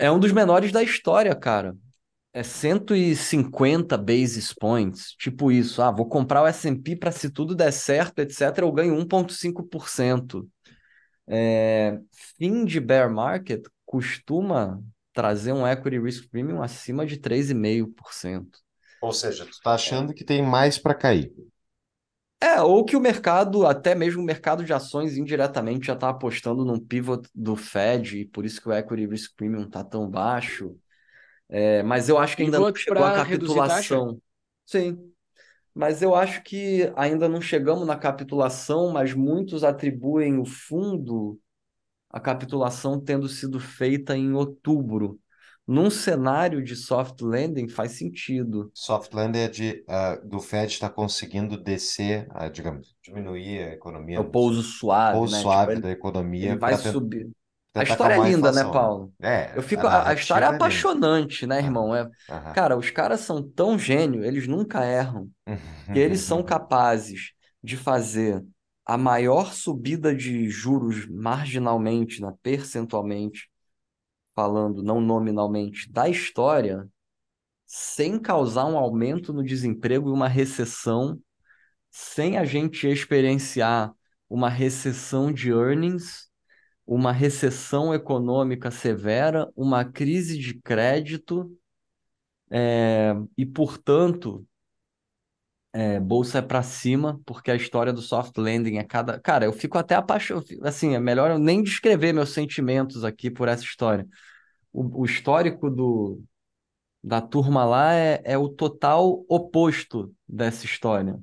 é um dos menores da história, cara. É 150 basis points, tipo isso. Ah, vou comprar o S&P para se tudo der certo, etc, eu ganho 1.5%. É, fim de bear market costuma trazer um equity risk premium acima de 3,5%. Ou seja, tu está achando que tem mais para cair. É, ou que o mercado, até mesmo o mercado de ações indiretamente já está apostando num pivot do Fed, e por isso que o equity risk premium está tão baixo. É, mas eu acho que ainda não chegou a capitulação. Sim. Mas eu acho que ainda não chegamos na capitulação, mas muitos atribuem o fundo a capitulação tendo sido feita em outubro num cenário de soft landing faz sentido. Soft landing é de, uh, do Fed está conseguindo descer, uh, digamos, diminuir a economia. É o pouso né? suave. O pouso né? Tipo, suave tipo, da economia. Ele vai subir. A história é linda, né, Paulo? É. Eu fico, a, a história é, é apaixonante, né, irmão? É, Cara, os caras são tão gênio, eles nunca erram. e eles são capazes de fazer a maior subida de juros marginalmente, né, percentualmente, falando não nominalmente da história, sem causar um aumento no desemprego e uma recessão, sem a gente experienciar uma recessão de earnings, uma recessão econômica severa, uma crise de crédito, é, e, portanto, é, bolsa é para cima, porque a história do soft landing é cada. Cara, eu fico até apaixonado. Assim, é melhor eu nem descrever meus sentimentos aqui por essa história. O, o histórico do, da turma lá é, é, o total oposto dessa história.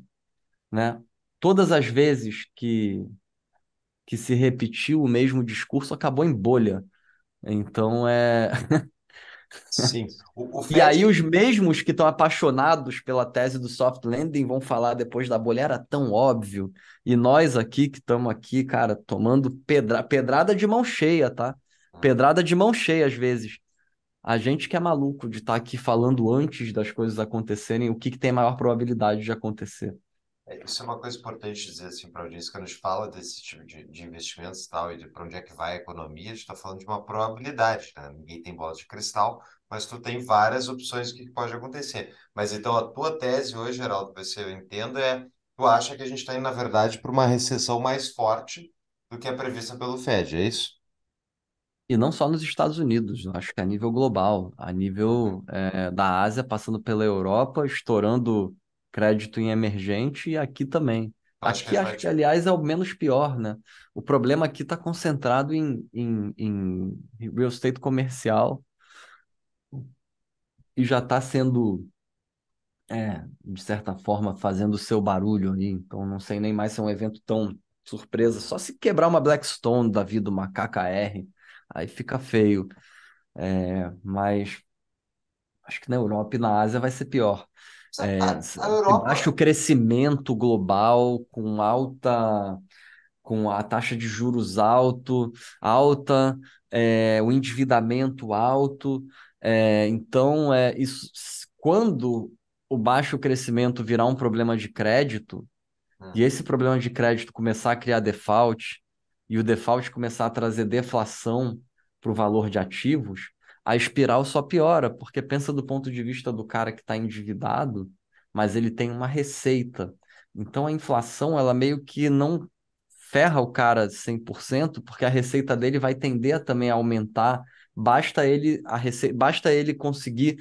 Né? Todas as vezes que, que se repetiu o mesmo discurso, acabou em bolha. Então é. Sim. O, o Fed... E aí os mesmos que estão apaixonados pela tese do soft landing vão falar depois da bolha era tão óbvio. E nós aqui que estamos aqui, cara, tomando pedra... pedrada de mão cheia, tá? Ah. Pedrada de mão cheia às vezes. A gente que é maluco de estar tá aqui falando antes das coisas acontecerem, o que, que tem maior probabilidade de acontecer. É, isso é uma coisa importante dizer assim, para a audiência, quando a gente fala desse tipo de, de investimentos tal, e de para onde é que vai a economia, a gente está falando de uma probabilidade, né? Ninguém tem bola de cristal, mas tu tem várias opções do que pode acontecer. Mas então a tua tese hoje, Geraldo, para você eu entendo, é tu acha que a gente está indo, na verdade, para uma recessão mais forte do que a é prevista pelo Fed, é isso? E não só nos Estados Unidos, acho que é a nível global, a nível é, da Ásia, passando pela Europa, estourando crédito em emergente e aqui também. Acho aqui, acho que, aliás, é o menos pior, né? O problema aqui está concentrado em, em, em real estate comercial e já está sendo, é, de certa forma, fazendo o seu barulho ali. Então, não sei nem mais se é um evento tão surpresa. Só se quebrar uma Blackstone da vida, uma KKR, aí fica feio. É, mas acho que na Europa e na Ásia vai ser pior é, a, a Europa... baixo crescimento global, com alta com a taxa de juros alto, alta, é, o endividamento alto. É, então, é, isso, quando o baixo crescimento virar um problema de crédito, e uhum. esse problema de crédito começar a criar default, e o default começar a trazer deflação para o valor de ativos, a espiral só piora, porque pensa do ponto de vista do cara que está endividado, mas ele tem uma receita. Então a inflação, ela meio que não ferra o cara 100%, porque a receita dele vai tender também a aumentar. Basta ele, a rece... Basta ele conseguir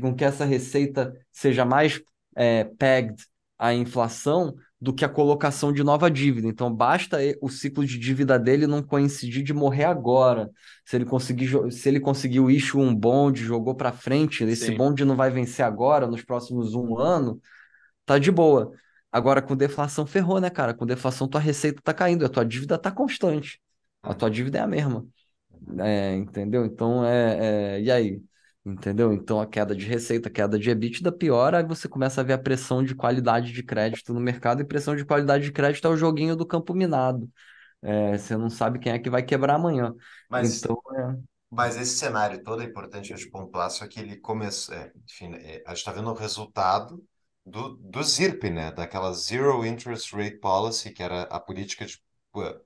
com que essa receita seja mais é, pegged à inflação do que a colocação de nova dívida. Então, basta o ciclo de dívida dele não coincidir de morrer agora. Se ele conseguir, se ele conseguiu isso um bonde, jogou para frente, esse Sim. bonde não vai vencer agora, nos próximos um ano, tá de boa. Agora, com deflação, ferrou, né, cara? Com deflação, tua receita tá caindo, a tua dívida tá constante. A tua dívida é a mesma. É, entendeu? Então, é, é... e aí? Entendeu? Então a queda de receita, a queda de EBITDA piora, aí você começa a ver a pressão de qualidade de crédito no mercado, e pressão de qualidade de crédito é o joguinho do campo minado. É, você não sabe quem é que vai quebrar amanhã. Mas, então, é... mas esse cenário todo é importante a gente pontuar, só que ele começou. É, enfim, é, a gente está vendo o resultado do, do ZIRP, né? Daquela Zero Interest Rate Policy, que era a política de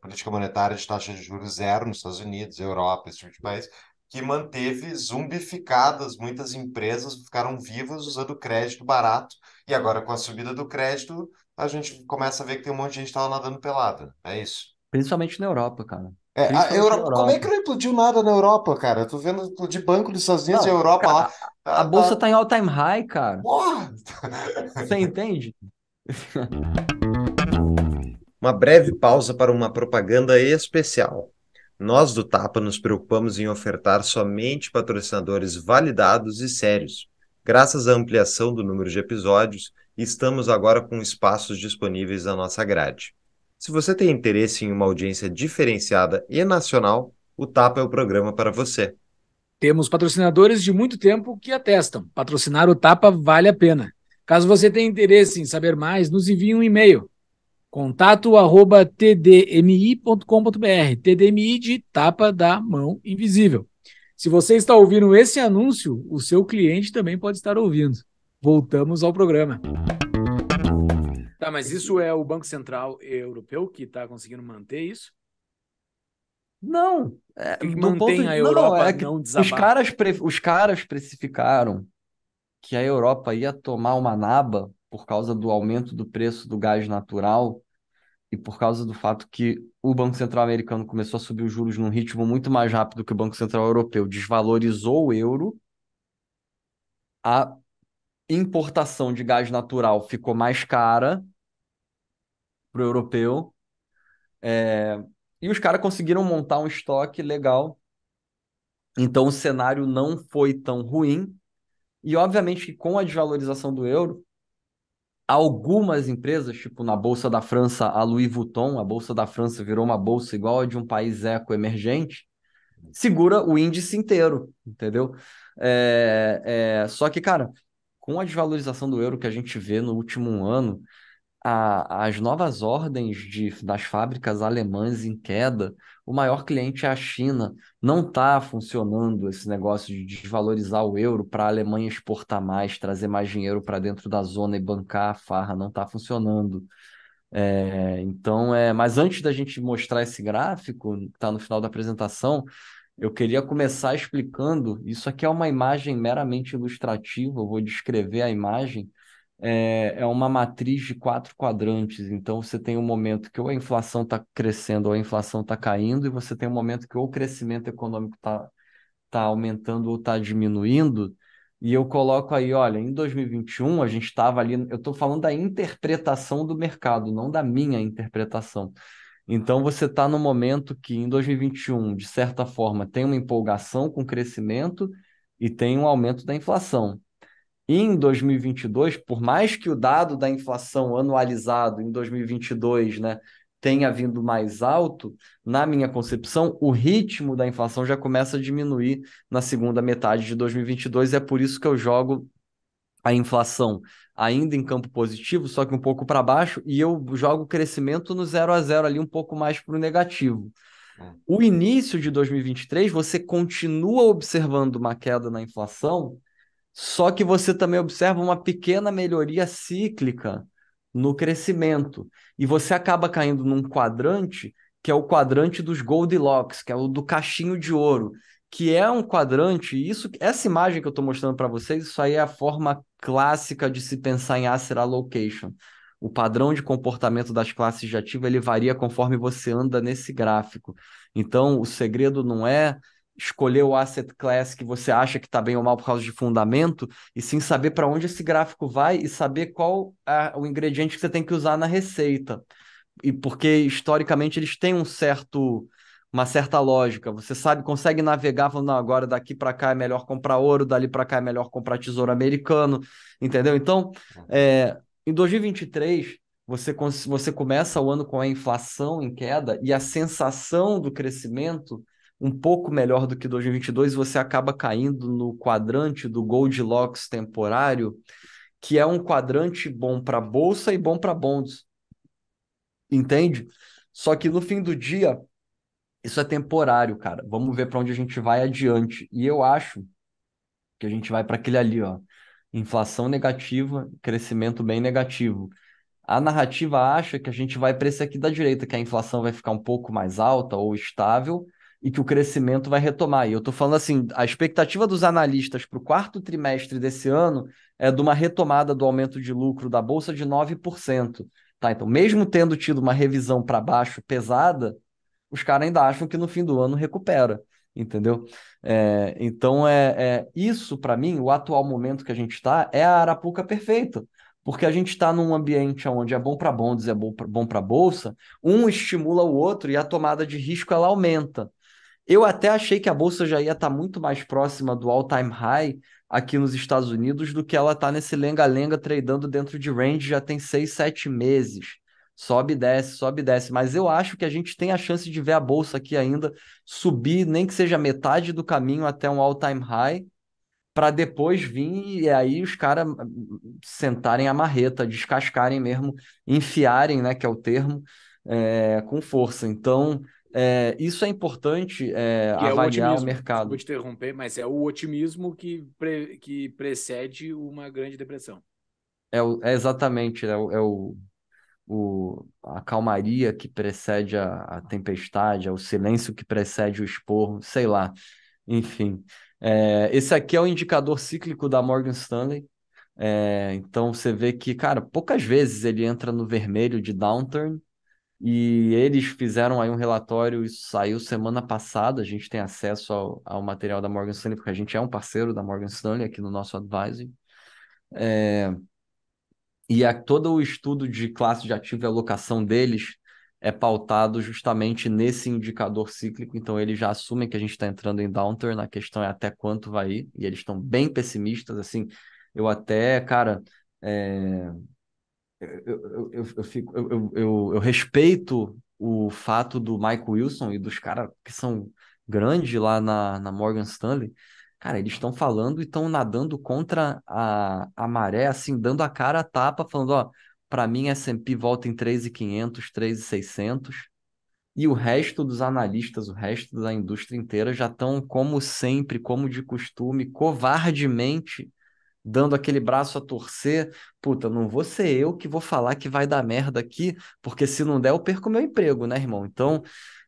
política monetária de taxa de juros zero nos Estados Unidos, Europa, esse tipo de país, que manteve zumbificadas muitas empresas, ficaram vivas usando crédito barato. E agora, com a subida do crédito, a gente começa a ver que tem um monte de gente que estava tá nadando pelada. É isso. Principalmente na Europa, cara. É, a Europa, Europa, Como é que não explodiu nada na Europa, cara? Eu tô vendo de banco dos Estados Unidos não, e Europa cara, lá. A, a tá, bolsa tá... tá em all time high, cara. Você entende? Uma breve pausa para uma propaganda especial. Nós do Tapa nos preocupamos em ofertar somente patrocinadores validados e sérios. Graças à ampliação do número de episódios, estamos agora com espaços disponíveis na nossa grade. Se você tem interesse em uma audiência diferenciada e nacional, o Tapa é o programa para você. Temos patrocinadores de muito tempo que atestam. Patrocinar o Tapa vale a pena. Caso você tenha interesse em saber mais, nos envie um e-mail Contato arroba tdmi.com.br. TDMI de tapa da mão invisível. Se você está ouvindo esse anúncio, o seu cliente também pode estar ouvindo. Voltamos ao programa. Tá, mas isso é o Banco Central Europeu que está conseguindo manter isso? Não. É, que mantém de... a Europa é não, é não desabar. Os caras, pre... os caras precificaram que a Europa ia tomar uma naba por causa do aumento do preço do gás natural e por causa do fato que o Banco Central americano começou a subir os juros num ritmo muito mais rápido que o Banco Central europeu, desvalorizou o euro, a importação de gás natural ficou mais cara para o europeu. É... E os caras conseguiram montar um estoque legal. Então o cenário não foi tão ruim. E obviamente que com a desvalorização do euro, Algumas empresas, tipo na Bolsa da França, a Louis Vuitton, a Bolsa da França virou uma bolsa igual a de um país eco-emergente, segura o índice inteiro, entendeu? É, é, só que, cara, com a desvalorização do euro que a gente vê no último ano, a, as novas ordens de, das fábricas alemãs em queda, o maior cliente é a China. Não está funcionando esse negócio de desvalorizar o euro para a Alemanha exportar mais, trazer mais dinheiro para dentro da zona e bancar a farra. Não está funcionando. É, então, é, mas antes da gente mostrar esse gráfico, que está no final da apresentação, eu queria começar explicando. Isso aqui é uma imagem meramente ilustrativa, eu vou descrever a imagem, é, é uma matriz de quatro quadrantes. Então, você tem um momento que ou a inflação está crescendo ou a inflação está caindo, e você tem um momento que ou o crescimento econômico está tá aumentando ou está diminuindo. E eu coloco aí, olha, em 2021 a gente estava ali, eu estou falando da interpretação do mercado, não da minha interpretação. Então você está no momento que em 2021, de certa forma, tem uma empolgação com o crescimento e tem um aumento da inflação. E em 2022, por mais que o dado da inflação anualizado em 2022 né, tenha vindo mais alto, na minha concepção, o ritmo da inflação já começa a diminuir na segunda metade de 2022. É por isso que eu jogo a inflação ainda em campo positivo, só que um pouco para baixo, e eu jogo o crescimento no 0 a 0 ali um pouco mais para o negativo. Hum. O início de 2023, você continua observando uma queda na inflação, só que você também observa uma pequena melhoria cíclica no crescimento. E você acaba caindo num quadrante que é o quadrante dos Goldilocks, que é o do caixinho de ouro, que é um quadrante, isso, essa imagem que eu estou mostrando para vocês, isso aí é a forma clássica de se pensar em asset allocation. O padrão de comportamento das classes de ativo ele varia conforme você anda nesse gráfico. Então, o segredo não é escolher o asset class que você acha que está bem ou mal por causa de fundamento, e sim saber para onde esse gráfico vai e saber qual é o ingrediente que você tem que usar na receita. E porque historicamente eles têm um certo uma certa lógica, você sabe, consegue navegar falando, não, agora daqui para cá é melhor comprar ouro, dali para cá é melhor comprar tesouro americano, entendeu? Então, uhum. é, em 2023, você, você começa o ano com a inflação em queda e a sensação do crescimento um pouco melhor do que 2022, você acaba caindo no quadrante do Goldilocks temporário, que é um quadrante bom para bolsa e bom para bonds. Entende? Só que no fim do dia, isso é temporário, cara. Vamos ver para onde a gente vai adiante. E eu acho que a gente vai para aquele ali, ó. Inflação negativa, crescimento bem negativo. A narrativa acha que a gente vai para esse aqui da direita, que a inflação vai ficar um pouco mais alta ou estável, e que o crescimento vai retomar. E eu estou falando assim, a expectativa dos analistas para o quarto trimestre desse ano é de uma retomada do aumento de lucro da bolsa de 9%. Tá? Então, mesmo tendo tido uma revisão para baixo pesada, os caras ainda acham que no fim do ano recupera, entendeu? É, então, é, é isso para mim, o atual momento que a gente está, é a Arapuca perfeita porque a gente está num ambiente onde é bom para bondes, é bom para bolsa, um estimula o outro e a tomada de risco ela aumenta. Eu até achei que a bolsa já ia estar tá muito mais próxima do all-time high aqui nos Estados Unidos do que ela está nesse lenga-lenga tradando dentro de range já tem seis, sete meses. Sobe e desce, sobe e desce. Mas eu acho que a gente tem a chance de ver a bolsa aqui ainda subir, nem que seja metade do caminho até um all-time high, para depois vir e aí os caras hum, sentarem a marreta, descascarem mesmo, enfiarem, né, que é o termo, é, com força. Então é, isso é importante é, avaliar é o, o, mercado. Vou te interromper, mas é o otimismo que, pre, que precede uma grande depressão. É, o, é exatamente, é, é, o, o, a calmaria que precede a, a, tempestade, é o silêncio que precede o esporro, sei lá. Enfim, é, esse aqui é o indicador cíclico da Morgan Stanley. então você vê que, cara, poucas vezes ele entra no vermelho de downturn e eles fizeram aí um relatório, isso saiu semana passada. A gente tem acesso ao, ao material da Morgan Stanley, porque a gente é um parceiro da Morgan Stanley aqui no nosso advising. É, e a, todo o estudo de classe de ativo e alocação deles é pautado justamente nesse indicador cíclico. Então, eles já assumem que a gente está entrando em downturn. A questão é até quanto vai ir. E eles estão bem pessimistas. Assim, eu até, cara. É eu, eu, eu, fico, eu, eu, eu respeito o fato do Michael Wilson e dos caras que são grandes lá na, na Morgan Stanley, cara, eles estão falando e estão nadando contra a, a maré, assim, dando a cara a tapa, falando, ó, para mim S&P volta em 3,500, 3,600, e o resto dos analistas, o resto da indústria inteira já estão, como sempre, como de costume, covardemente dando aquele braço a torcer. Puta, não vou ser eu que vou falar que vai dar merda aqui, porque se não der, eu perco meu emprego, né, irmão? Então,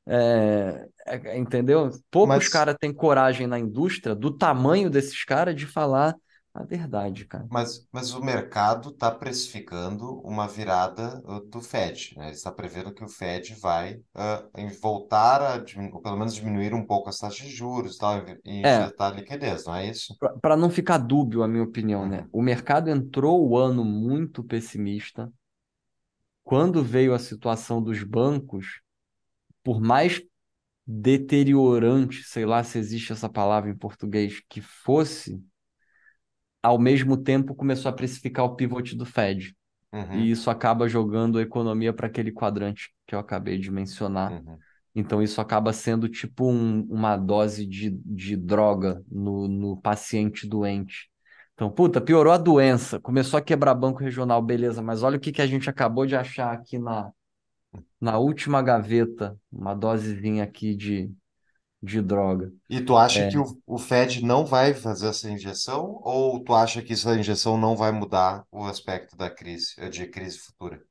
é, é, entendeu? Poucos Mas... caras têm coragem na indústria, do tamanho desses caras, de falar a verdade, cara. Mas, mas o mercado está precificando uma virada do Fed, né? Ele está prevendo que o Fed vai uh, voltar a, ou pelo menos diminuir um pouco as taxas de juros tal, e é. liquidez, não é isso? Para não ficar dúbio, a minha opinião, né? Uhum. O mercado entrou o ano muito pessimista. Quando veio a situação dos bancos, por mais deteriorante, sei lá se existe essa palavra em português, que fosse, ao mesmo tempo começou a precificar o pivote do Fed. Uhum. E isso acaba jogando a economia para aquele quadrante que eu acabei de mencionar. Uhum. Então, isso acaba sendo tipo um, uma dose de, de droga no, no paciente doente. Então, puta, piorou a doença, começou a quebrar banco regional, beleza, mas olha o que, que a gente acabou de achar aqui na, na última gaveta, uma dosezinha aqui de, de droga. E tu acha é. que o, o, Fed não vai fazer essa injeção ou tu acha que essa injeção não vai mudar o aspecto da crise, de crise futura?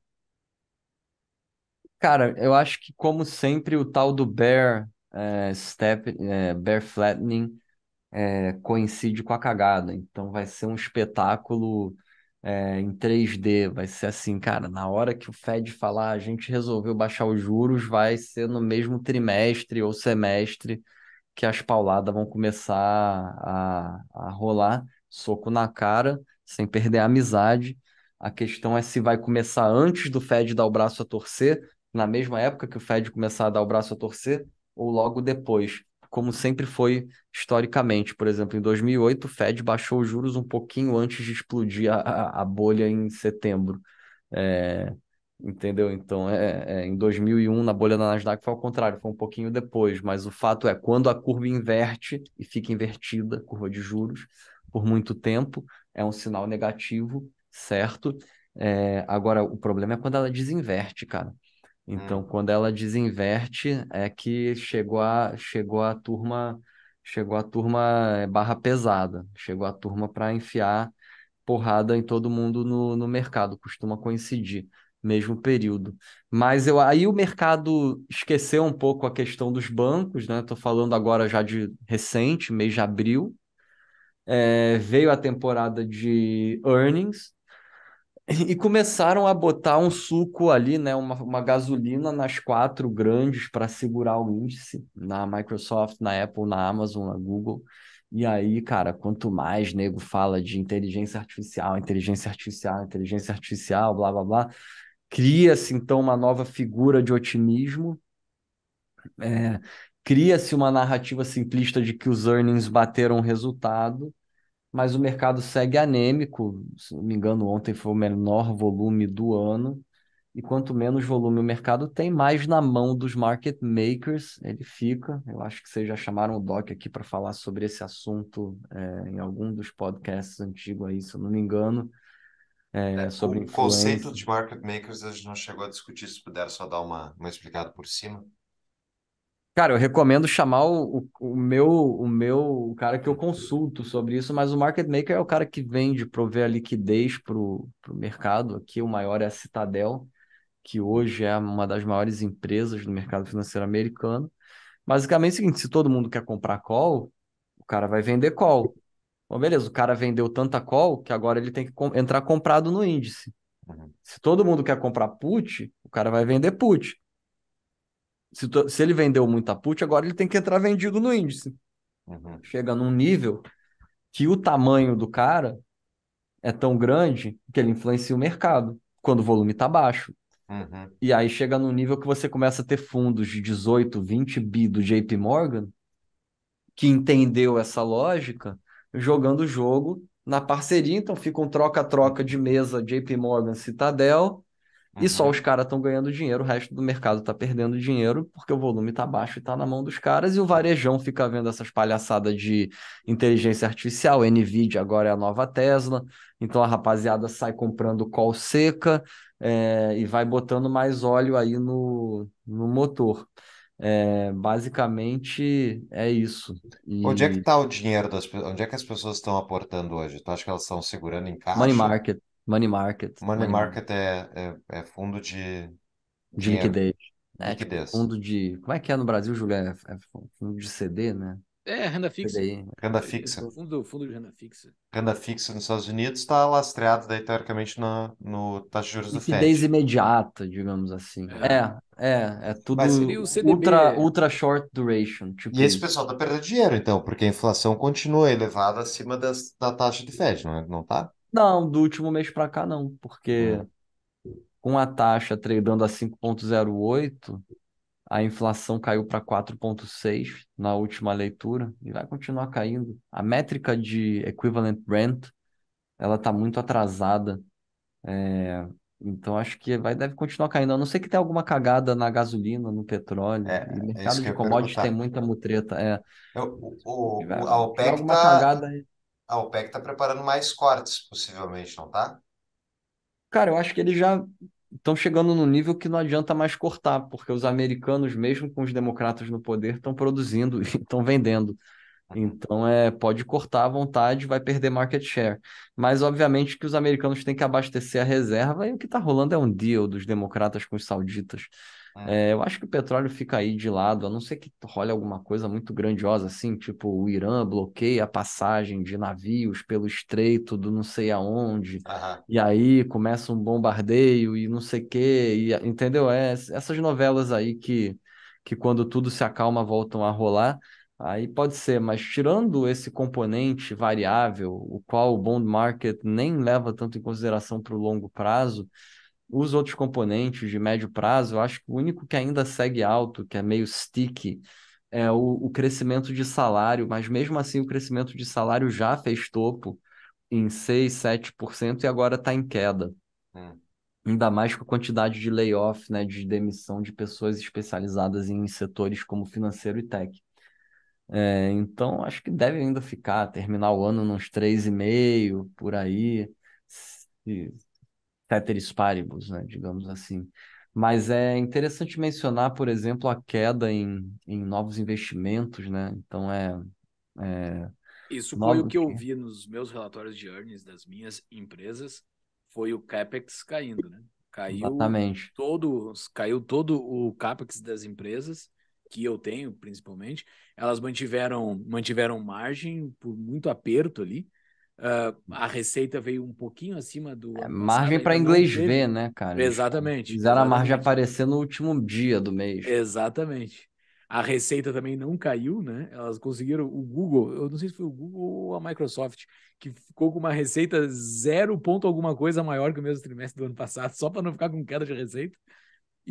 Cara, eu acho que como sempre o tal do bear é, step, é, bear flattening é, coincide com a cagada. Então vai ser um espetáculo é, em 3D, vai ser assim, cara, na hora que o Fed falar, a gente resolveu baixar os juros, vai ser no mesmo trimestre ou semestre que as pauladas vão começar a, a rolar, soco na cara, sem perder a amizade. A questão é se vai começar antes do Fed dar o braço a torcer, na mesma época que o Fed começar a dar o braço a torcer, ou logo depois como sempre foi historicamente. Por exemplo, em 2008, o Fed baixou os juros um pouquinho antes de explodir a, a bolha em setembro. É, entendeu? Então, é, é, em 2001, na bolha da Nasdaq foi ao contrário, foi um pouquinho depois. Mas o fato é, quando a curva inverte e fica invertida, curva de juros, por muito tempo, é um sinal negativo, certo? É, agora, o problema é quando ela desinverte, cara. Então, hum. quando ela desinverte, é que chegou a, chegou a turma chegou a turma eh, barra pesada, chegou a turma para enfiar porrada em todo mundo no, no mercado, costuma coincidir, mesmo período. Mas eu, aí o mercado esqueceu um pouco a questão dos bancos, né? Estou falando agora já de recente, mês de abril. É, veio a temporada de earnings, e começaram a botar um suco ali, né, uma, uma gasolina nas quatro grandes para segurar o índice, na Microsoft, na Apple, na Amazon, na Google. E aí, cara, quanto mais nego fala de inteligência artificial, inteligência artificial, inteligência artificial, blá blá blá, cria-se então uma nova figura de otimismo. É, cria-se uma narrativa simplista de que os earnings bateram o resultado mas o mercado segue anêmico. Se não me engano, ontem foi o menor volume do ano. E quanto menos volume o mercado tem, mais na mão dos market makers ele fica. Eu acho que vocês já chamaram o Doc aqui para falar sobre esse assunto é, em algum dos podcasts antigos aí, se eu não me engano. É, é, sobre o influência. conceito de market makers a gente não chegou a discutir, se puder só dar uma, uma explicada por cima. Cara, eu recomendo chamar o, o, meu o meu o cara que eu consulto sobre isso, mas o market maker é o cara que vende, prover a liquidez para o mercado. Aqui o maior é a Citadel, que hoje é uma das maiores empresas do mercado financeiro americano. Basicamente é o seguinte: se todo mundo quer comprar call, o cara vai vender call. Bom, beleza, o cara vendeu tanta call que agora ele tem que entrar comprado no índice. Uhum. Se todo mundo quer comprar put, o cara vai vender put se, se ele vendeu muita put, agora ele tem que entrar vendido no índice. Uhum. Chega num nível que o tamanho do cara é tão grande que ele influencia o mercado quando o volume está baixo. Uhum. E aí chega num nível que você começa a ter fundos de 18, 20 bi do JP Morgan que entendeu essa lógica jogando o jogo na parceria. Então fica um troca-troca de mesa JP Morgan Citadel e só uhum. os caras estão ganhando dinheiro, o resto do mercado está perdendo dinheiro, porque o volume está baixo e está na mão dos caras, e o varejão fica vendo essas palhaçadas de inteligência artificial, Nvidia agora é a nova Tesla, então a rapaziada sai comprando col seca é, e vai botando mais óleo aí no, no motor. É, basicamente é isso. E... Onde é que está o dinheiro das pessoas? Onde é que as pessoas estão aportando hoje? Tu acha que elas estão segurando em caixa? Money market. Money market. Money, money market, market, É, é, é fundo de. De liquidez. Né? Tipo, liquidez. Tipo, fundo de. Como é que é no Brasil, Juliano? É, é, fundo de CD, né? É, renda fixa. CDI. Renda é, fixa. É fundo, fundo de renda fixa. Renda fixa nos Estados Unidos está lastreado, daí, teoricamente, na, no taxa de juros liquidez do FED. Liquidez imediata, digamos assim. É, é, é, é tudo CDB... ultra, ultra short duration. Tipo e esse isso. pessoal está perdendo dinheiro, então, porque a inflação continua elevada acima das, da taxa de FED, não, é? não tá? Não, do último mês para cá não, porque hum. com a taxa tradando a 5,08, a inflação caiu para 4,6 na última leitura e vai continuar caindo. A métrica de equivalent rent, ela está muito atrasada. É, Então acho que vai deve continuar caindo. A não ser que tenha alguma cagada na gasolina, no petróleo. O é, E é mercado isso que eu de ia commodities tem perguntar. muita mutreta. É, Eu- é, o, o- tiver, a tiver OPEC alguma tá, cagada a OPEC está preparando mais cortes, possivelmente, não tá? Cara, eu acho que eles já estão chegando no nível que não adianta mais cortar, porque os americanos, mesmo com os democratas no poder, estão produzindo e estão vendendo. Uhum. Então é, pode cortar à vontade, vai perder market share. Mas obviamente que os americanos têm que abastecer a reserva e o que está rolando é um deal dos democratas com os sauditas. É, eu acho que o petróleo fica aí de lado, a não ser que role alguma coisa muito grandiosa, assim, tipo o Irã bloqueia a passagem de navios pelo estreito do não sei aonde, uhum. e aí começa um bombardeio e não sei o quê, e, entendeu? É, essas novelas aí que, que quando tudo se acalma voltam a rolar, aí pode ser, mas tirando esse componente variável, o qual o bond market nem leva tanto em consideração para o longo prazo, os outros componentes de médio prazo, eu acho que o único que ainda segue alto, que é meio sticky, é o, o crescimento de salário, mas mesmo assim o crescimento de salário já fez topo em 6, 7% e agora está em queda. Hum. Ainda mais com a quantidade de layoff, né, de demissão de pessoas especializadas em setores como financeiro e tech. É, então, acho que deve ainda ficar, terminar o ano nos 3,5, por aí. Se, Ceteris Paribus, né, digamos assim. Mas é interessante mencionar, por exemplo, a queda em, em novos investimentos, né? Então é. é Isso foi novos... o que eu vi nos meus relatórios de earnings das minhas empresas, foi o CapEx caindo, né? Caiu Exatamente. todos, caiu todo o CapEx das empresas que eu tenho, principalmente. Elas mantiveram, mantiveram margem por muito aperto ali, Uh, a receita veio um pouquinho acima do. É, margem para inglês teve. ver, né, cara? Exatamente. Fizeram a margem aparecer no último dia do mês. Exatamente. A receita também não caiu, né? Elas conseguiram o Google, eu não sei se foi o Google ou a Microsoft, que ficou com uma receita zero ponto alguma coisa maior que o mesmo trimestre do ano passado, só para não ficar com queda de receita.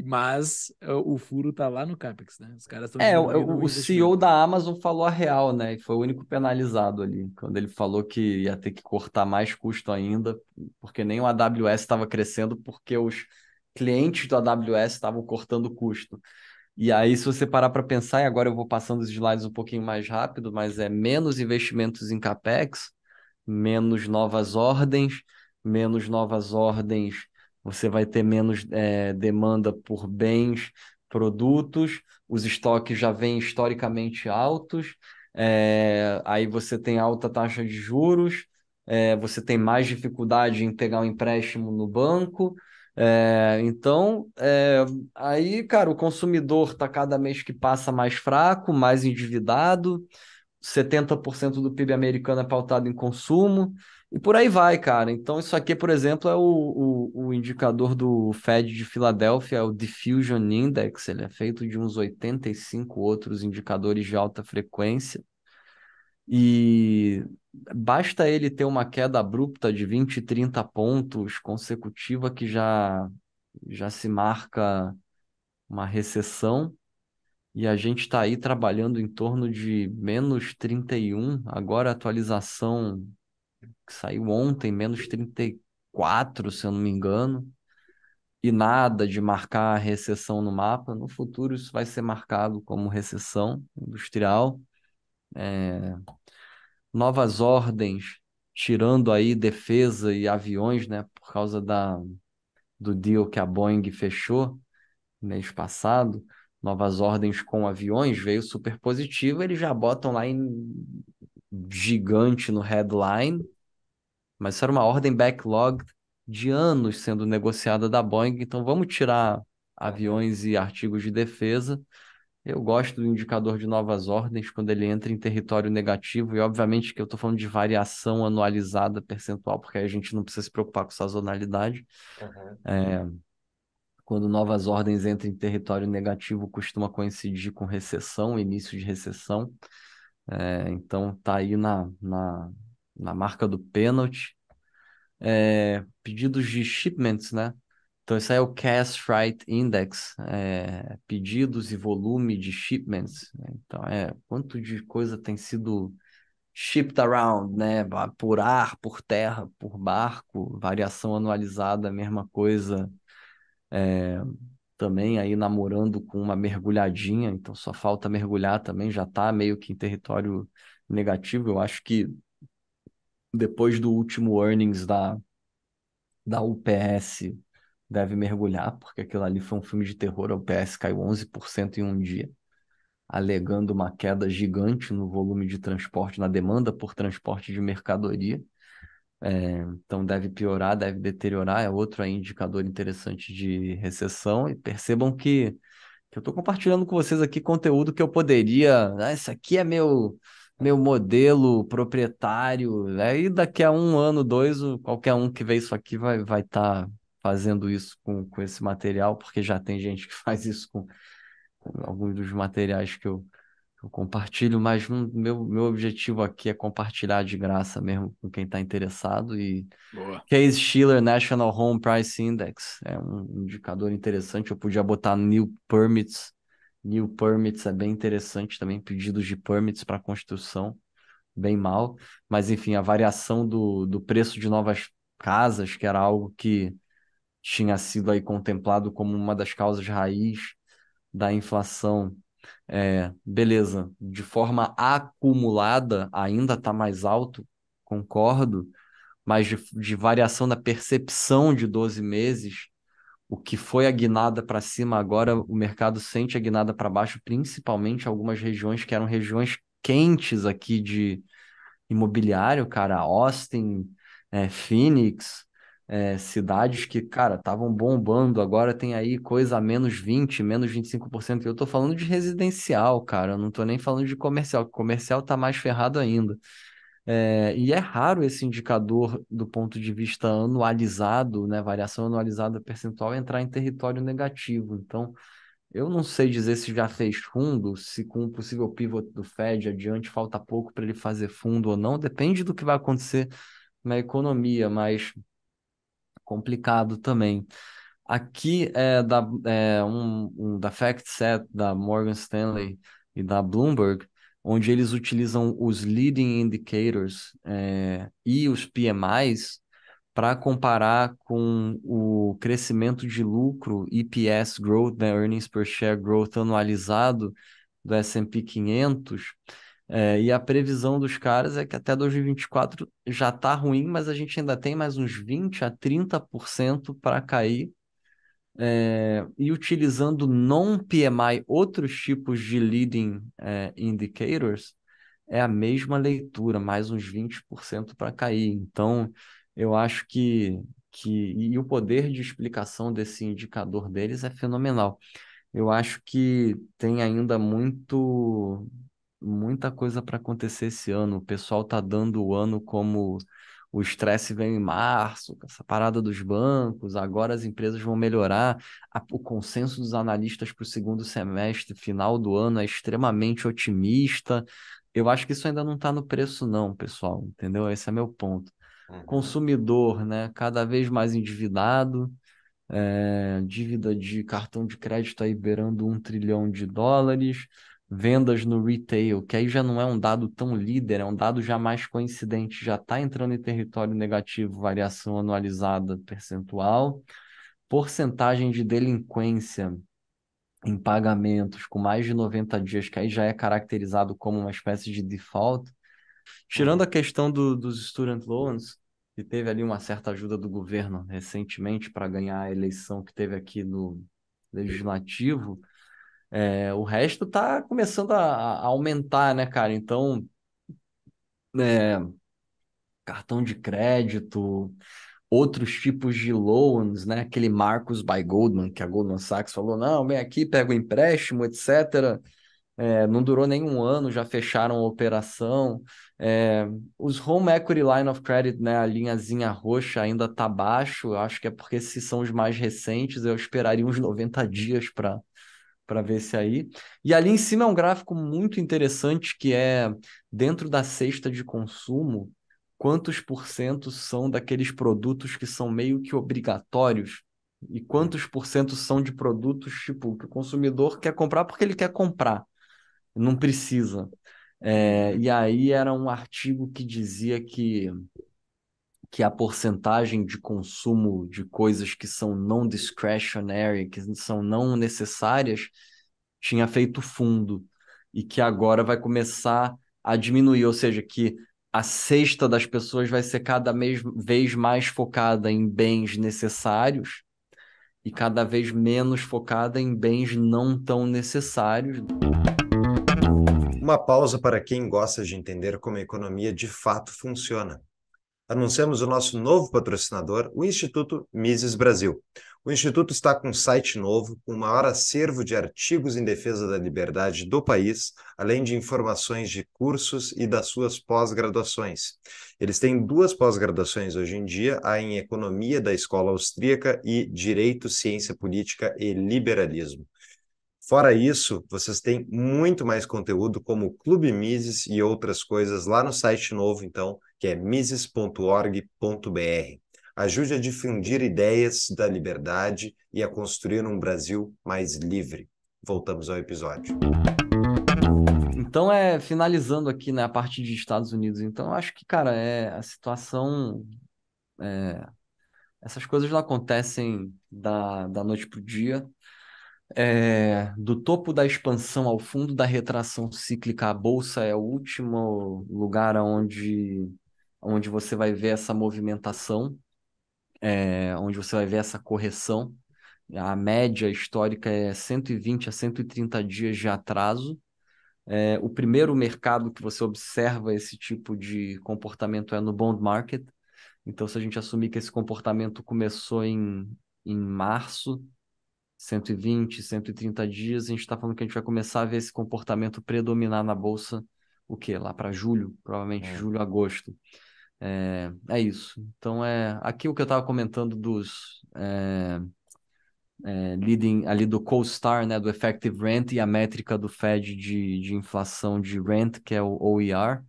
Mas eh, o furo tá lá no CapEx, né? Os caras estão. É, o, é, o CEO da Amazon falou a real, né? E foi o único penalizado ali, quando ele falou que ia ter que cortar mais custo ainda, porque nem o AWS estava crescendo, porque os clientes do AWS estavam cortando custo. E aí, se você parar para pensar, e agora eu vou passando os slides um pouquinho mais rápido, mas é menos investimentos em CapEx, menos novas ordens, menos novas ordens você vai ter menos é, demanda por bens, produtos, os estoques já vêm historicamente altos, é, aí você tem alta taxa de juros, é, você tem mais dificuldade em pegar um empréstimo no banco. É, então, é, aí, cara, o consumidor está cada mês que passa mais fraco, mais endividado, 70% do PIB americano é pautado em consumo. E por aí vai, cara. Então, isso aqui, por exemplo, é o, o, o indicador do Fed de Filadélfia, é o Diffusion Index. Ele é feito de uns 85 outros indicadores de alta frequência. E basta ele ter uma queda abrupta de 20, 30 pontos consecutiva que já, já se marca uma recessão. E a gente está aí trabalhando em torno de menos 31. Agora a atualização que saiu ontem, menos 34, se eu não me engano, e nada de marcar recessão no mapa. No futuro, isso vai ser marcado como recessão industrial. É... Novas ordens, tirando aí defesa e aviões, né, por causa da, do deal que a Boeing fechou mês passado novas ordens com aviões veio super positivo eles já botam lá em gigante no headline, mas isso era uma ordem backlog de anos sendo negociada da Boeing, então vamos tirar aviões e artigos de defesa. Eu gosto do indicador de novas ordens quando ele entra em território negativo, e obviamente que eu estou falando de variação anualizada percentual, porque aí a gente não precisa se preocupar com sazonalidade. Uhum. É, quando novas ordens entram em território negativo, costuma coincidir com recessão, início de recessão. É, então tá aí na, na, na marca do pênalti. É, pedidos de shipments, né? Então isso aí é o Cash Freight Index, é, pedidos e volume de shipments. Né? Então é quanto de coisa tem sido shipped around, né? Por ar, por terra, por barco, variação anualizada, mesma coisa. É, também aí namorando com uma mergulhadinha, então só falta mergulhar também, já está meio que em território negativo. Eu acho que depois do último earnings da, da UPS deve mergulhar, porque aquilo ali foi um filme de terror, a UPS caiu 11% em um dia, alegando uma queda gigante no volume de transporte, na demanda por transporte de mercadoria. É, então deve piorar, deve deteriorar, é outro indicador interessante de recessão. E percebam que, que eu estou compartilhando com vocês aqui conteúdo que eu poderia. Ah, aqui é meu meu modelo proprietário. Né? E daqui a um ano, dois, qualquer um que vê isso aqui vai estar vai tá fazendo isso com, com esse material, porque já tem gente que faz isso com, com alguns dos materiais que eu, eu compartilho, mas meu, meu objetivo aqui é compartilhar de graça mesmo com quem está interessado. E Boa. Case é Schiller National Home Price Index é um indicador interessante. Eu podia botar new permits. New permits é bem interessante também, pedidos de permits para construção, bem mal. Mas enfim, a variação do, do preço de novas casas, que era algo que tinha sido aí contemplado como uma das causas raiz da inflação é, beleza, de forma acumulada ainda está mais alto, concordo, mas de, de, variação da percepção de 12 meses, o que foi a guinada para cima, agora o mercado sente a guinada para baixo, principalmente algumas regiões que eram regiões quentes aqui de imobiliário, cara, Austin, é, Phoenix, é, cidades que, cara, estavam bombando, agora tem aí coisa a menos 20, menos 25%. Eu tô falando de residencial, cara, eu não tô nem falando de comercial, comercial tá mais ferrado ainda. É, e é raro esse indicador do ponto de vista anualizado, né, variação anualizada percentual, entrar em território negativo. Então, eu não sei dizer se já fez fundo, se com o possível pivot do Fed adiante falta pouco para ele fazer fundo ou não, depende do que vai acontecer na economia, mas complicado também. Aqui é da, é um, um, da FactSet, da Morgan Stanley e da Bloomberg, onde eles utilizam os leading indicators é, e os PMIs para comparar com o crescimento de lucro, EPS growth, né, earnings per share growth anualizado do S&P 500, é, e a previsão dos caras é que até 2024 já está ruim, mas a gente ainda tem mais uns 20 a 30% para cair. É, e utilizando non-PMI, outros tipos de leading é, indicators, é a mesma leitura, mais uns 20% para cair. Então, eu acho que, que. E o poder de explicação desse indicador deles é fenomenal. Eu acho que tem ainda muito muita coisa para acontecer esse ano. O pessoal tá dando o ano como o estresse vem em março, essa parada dos bancos, agora as empresas vão melhorar. O consenso dos analistas para o segundo semestre, final do ano, é extremamente otimista. Eu acho que isso ainda não está no preço, não, pessoal, entendeu? Esse é meu ponto. Uhum. Consumidor, né? Cada vez mais endividado, é, dívida de cartão de crédito aí beirando um trilhão de dólares vendas no retail, que aí já não é um dado tão líder, é um dado já mais coincidente, já está entrando em território negativo, variação anualizada percentual, porcentagem de delinquência em pagamentos com mais de 90 dias, que aí já é caracterizado como uma espécie de default. Tirando a questão do, dos student loans, que teve ali uma certa ajuda do governo recentemente para ganhar a eleição que teve aqui no legislativo, é, o resto tá começando a, a, aumentar, né, cara? Então, é, cartão de crédito, outros tipos de loans, né? Aquele Marcos by Goldman, que a Goldman Sachs falou: não, vem aqui, pega o empréstimo, etc. É, não durou nenhum ano, já fecharam a operação. É, os Home Equity Line of Credit, né, a linhazinha roxa, ainda tá baixo. Eu acho que é porque se são os mais recentes, eu esperaria uns 90 dias para para ver se aí. E ali em cima é um gráfico muito interessante que é dentro da cesta de consumo, quantos por cento são daqueles produtos que são meio que obrigatórios e quantos por cento são de produtos tipo que o consumidor quer comprar porque ele quer comprar, não precisa. É, e aí era um artigo que dizia que que a porcentagem de consumo de coisas que são não discretionary, que são não necessárias, tinha feito fundo e que agora vai começar a diminuir, ou seja, que a cesta das pessoas vai ser cada vez mais focada em bens necessários e cada vez menos focada em bens não tão necessários. Uma pausa para quem gosta de entender como a economia de fato funciona anunciamos o nosso novo patrocinador, o Instituto Mises Brasil. O Instituto está com um site novo, com o maior acervo de artigos em defesa da liberdade do país, além de informações de cursos e das suas pós-graduações. Eles têm duas pós-graduações hoje em dia, a em Economia da Escola Austríaca e Direito, Ciência Política e Liberalismo. Fora isso, vocês têm muito mais conteúdo como Clube Mises e outras coisas lá no site novo, então que é mises.org.br. Ajude a difundir ideias da liberdade e a construir um Brasil mais livre. Voltamos ao episódio. Então, é finalizando aqui né, a parte de Estados Unidos. Então, acho que, cara, é a situação. É, essas coisas não acontecem da, da noite para o dia. É, do topo da expansão ao fundo da retração cíclica, a bolsa é o último lugar onde onde você vai ver essa movimentação, é, onde você vai ver essa correção. A média histórica é 120 a 130 dias de atraso. É, o primeiro mercado que você observa esse tipo de comportamento é no bond market. Então, se a gente assumir que esse comportamento começou em, em março, 120, 130 dias, a gente está falando que a gente vai começar a ver esse comportamento predominar na bolsa, o quê? Lá para julho, provavelmente é. julho, agosto. É, é isso. Então, é aqui o que eu estava comentando dos. É, é, leading ali do CoStar, né, do Effective Rent, e a métrica do Fed de, de inflação de rent, que é o OER.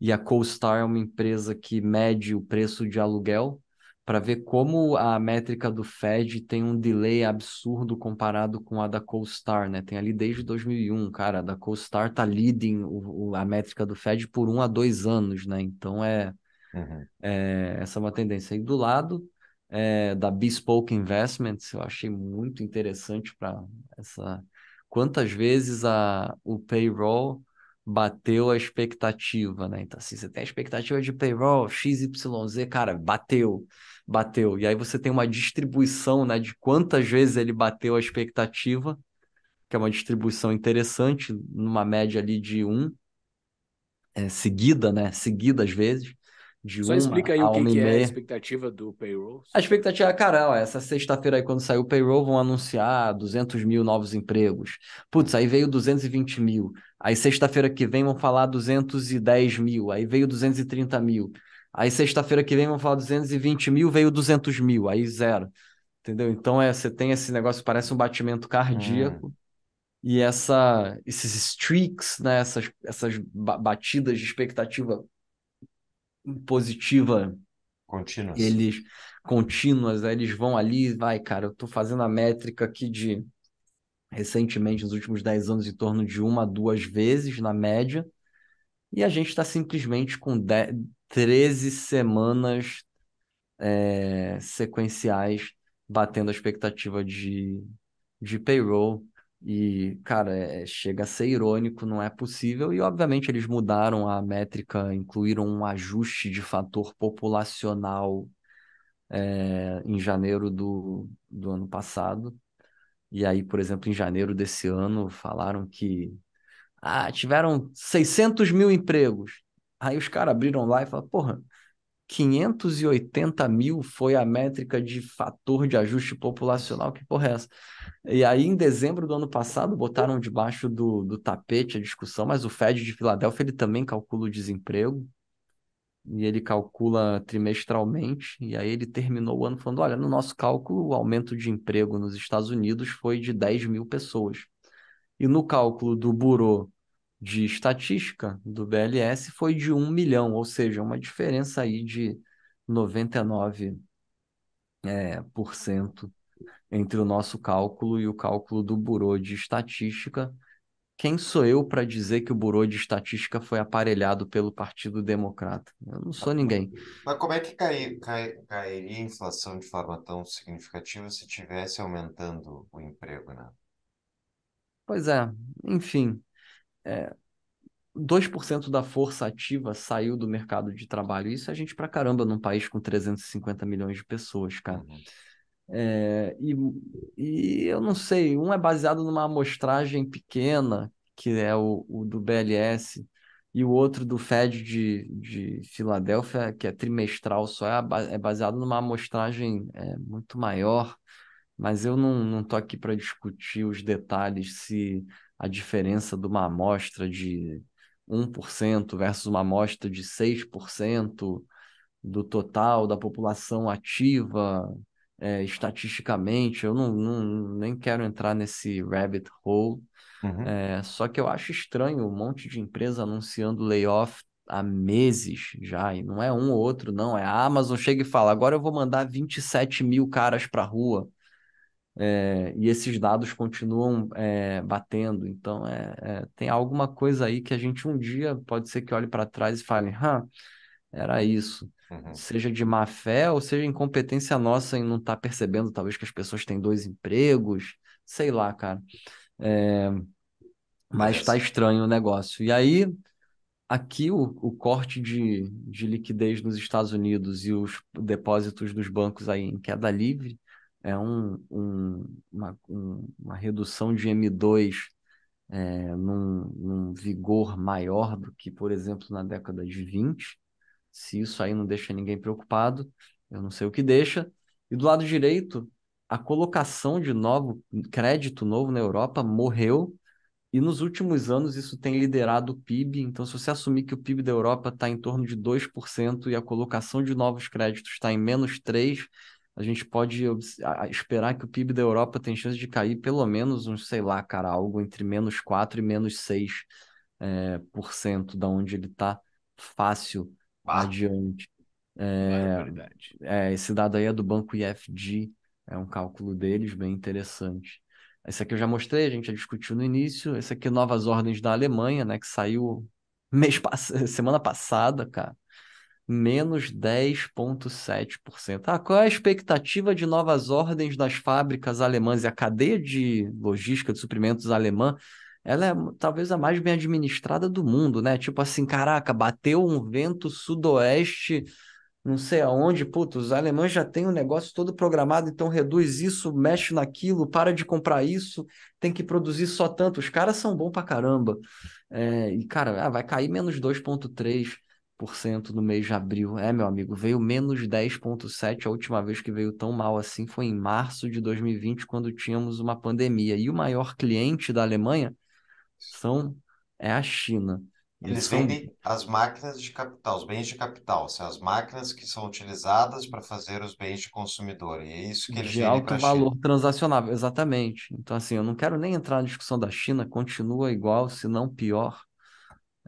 E a CoStar é uma empresa que mede o preço de aluguel para ver como a métrica do Fed tem um delay absurdo comparado com a da CoStar, né? Tem ali desde 2001, cara, a da CoStar tá leading o, o, a métrica do Fed por um a dois anos, né? Então é Uhum. É, essa é uma tendência. E do lado é, da Bespoke Investments, eu achei muito interessante para essa. Quantas vezes a, o payroll bateu a expectativa, né? Então, assim, você tem a expectativa de payroll XYZ, cara, bateu, bateu. E aí você tem uma distribuição, né, de quantas vezes ele bateu a expectativa, que é uma distribuição interessante, numa média ali de um, é, seguida, né? Seguida às vezes de Só uma explica aí a o que, que é a expectativa do payroll. A expectativa, cara, essa sexta-feira aí quando saiu o payroll vão anunciar 200 mil novos empregos. Putz, aí veio 220 mil. Aí sexta-feira que vem vão falar 210 mil. Aí veio 230 mil. Aí sexta-feira que vem vão falar 220 mil, veio 200 mil. Aí zero. Entendeu? Então é, você tem esse negócio, parece um batimento cardíaco. Hum. E essa, esses streaks, né, essas, essas batidas de expectativa positiva. Contínuas. Eles, contínuas, né? eles vão ali, vai, cara, eu tô fazendo a métrica aqui de, recentemente, nos últimos 10 anos, em torno de uma a duas vezes, na média, e a gente está simplesmente com 10, 13 semanas é, sequenciais batendo a expectativa de, de payroll e, cara, é, chega a ser irônico, não é possível. E, obviamente, eles mudaram a métrica, incluíram um ajuste de fator populacional é, em janeiro do, do ano passado. E aí, por exemplo, em janeiro desse ano, falaram que ah, tiveram 600 mil empregos. Aí os caras abriram lá e falaram, porra, 580 mil foi a métrica de fator de ajuste populacional, que porra é essa? E aí, em dezembro do ano passado, botaram debaixo do, do tapete a discussão, mas o Fed de Filadélfia ele também calcula o desemprego, e ele calcula trimestralmente, e aí ele terminou o ano falando: olha, no nosso cálculo, o aumento de emprego nos Estados Unidos foi de 10 mil pessoas. E no cálculo do Bureau de estatística do BLS foi de 1 milhão, ou seja, uma diferença aí de 99% é, por cento entre o nosso cálculo e o cálculo do Bureau de Estatística. Quem sou eu para dizer que o Bureau de Estatística foi aparelhado pelo Partido Democrata? Eu não sou ninguém. Mas como é que cairia a inflação de forma tão significativa se tivesse aumentando o emprego, né? Pois é, enfim, é, 2% da força ativa saiu do mercado de trabalho. Isso é gente pra caramba num país com 350 milhões de pessoas, cara. Uhum. É, e, e eu não sei, um é baseado numa amostragem pequena, que é o, o do BLS, e o outro do Fed de, de Filadélfia, que é trimestral só, é, é baseado numa amostragem é, muito maior, mas eu não estou aqui para discutir os detalhes se a diferença de uma amostra de 1% versus uma amostra de 6% do total da população ativa é, estatisticamente. Eu não, não, nem quero entrar nesse rabbit hole. Uhum. É, só que eu acho estranho um monte de empresa anunciando layoff há meses já, e não é um ou outro, não. É a Amazon chega e fala: agora eu vou mandar 27 mil caras para rua. É, e esses dados continuam é, batendo. Então, é, é, tem alguma coisa aí que a gente um dia pode ser que olhe para trás e fale, Hã, era isso. Uhum. Seja de má fé ou seja incompetência nossa em não estar tá percebendo, talvez, que as pessoas têm dois empregos, sei lá, cara. É, mas está estranho o negócio. E aí, aqui o, o corte de, de liquidez nos Estados Unidos e os depósitos dos bancos aí em queda livre é um, um, uma, um, uma, redução de M2 é, num, num, vigor maior do que, por exemplo, na década de 20. Se isso aí não deixa ninguém preocupado, eu não sei o que deixa. E do lado direito, a colocação de novo crédito novo na Europa morreu. E nos últimos anos isso tem liderado o PIB. Então, se você assumir que o PIB da Europa está em torno de 2% e a colocação de novos créditos está em menos 3%, a gente pode esperar que o PIB da Europa tenha chance de cair pelo menos uns, sei lá, cara, algo entre menos 4 e menos 6 é, eh, por cento, da onde ele está fácil adiante. É, é, esse dado aí é do banco IFG, é um cálculo deles bem interessante. Esse aqui eu já mostrei, a gente já discutiu no início. Esse aqui, é Novas Ordens da Alemanha, né? Que saiu mês pass semana passada, cara menos 10,7%. Ah, qual é a expectativa de novas ordens das fábricas alemãs e a cadeia de logística de suprimentos alemã? Ela é talvez a mais bem administrada do mundo, né? Tipo assim, caraca, bateu um vento sudoeste, não sei aonde, puto, os alemães já têm o negócio todo programado, então reduz isso, mexe naquilo, para de comprar isso, tem que produzir só tanto. Os caras são bons pra caramba. É, e, cara, ah, vai cair menos 2,3% no mês de abril. É, meu amigo, veio menos 10,7%. A última vez que veio tão mal assim foi em março de 2020, quando tínhamos uma pandemia. E o maior cliente da Alemanha são é a China. Eles, Eles são... vendem as máquinas de capital, os bens de capital, são as máquinas que são utilizadas para fazer os bens de consumidor. E é isso que eles vendem de alto valor China. transacionável, exatamente. Então, assim, eu não quero nem entrar na discussão da China, continua igual, se não pior.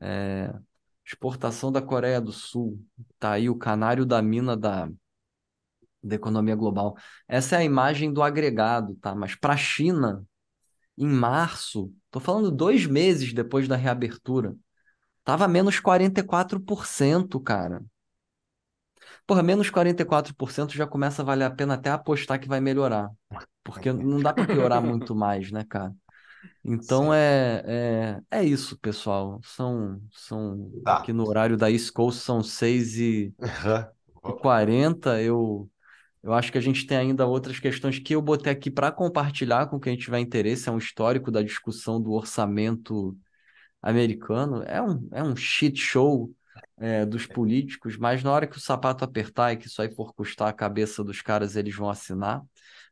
É, Exportação da Coreia do Sul. Tá aí o canário da mina da, da economia global. Essa é a imagem do agregado, tá? Mas para a China, em março, tô falando dois meses depois da reabertura, tava menos 44%, cara. Porra, menos 44% já começa a valer a pena até apostar que vai melhorar. Porque não dá para piorar muito mais, né, cara? Então é, é, é isso, pessoal. São, são tá. aqui no horário da East Coast são 6 e, e 40 Eu, eu acho que a gente tem ainda outras questões que eu botei aqui para compartilhar com quem tiver interesse. É um histórico da discussão do orçamento americano. É um, é um shit show é, dos políticos, mas na hora que o sapato apertar e que isso aí for custar a cabeça dos caras, eles vão assinar.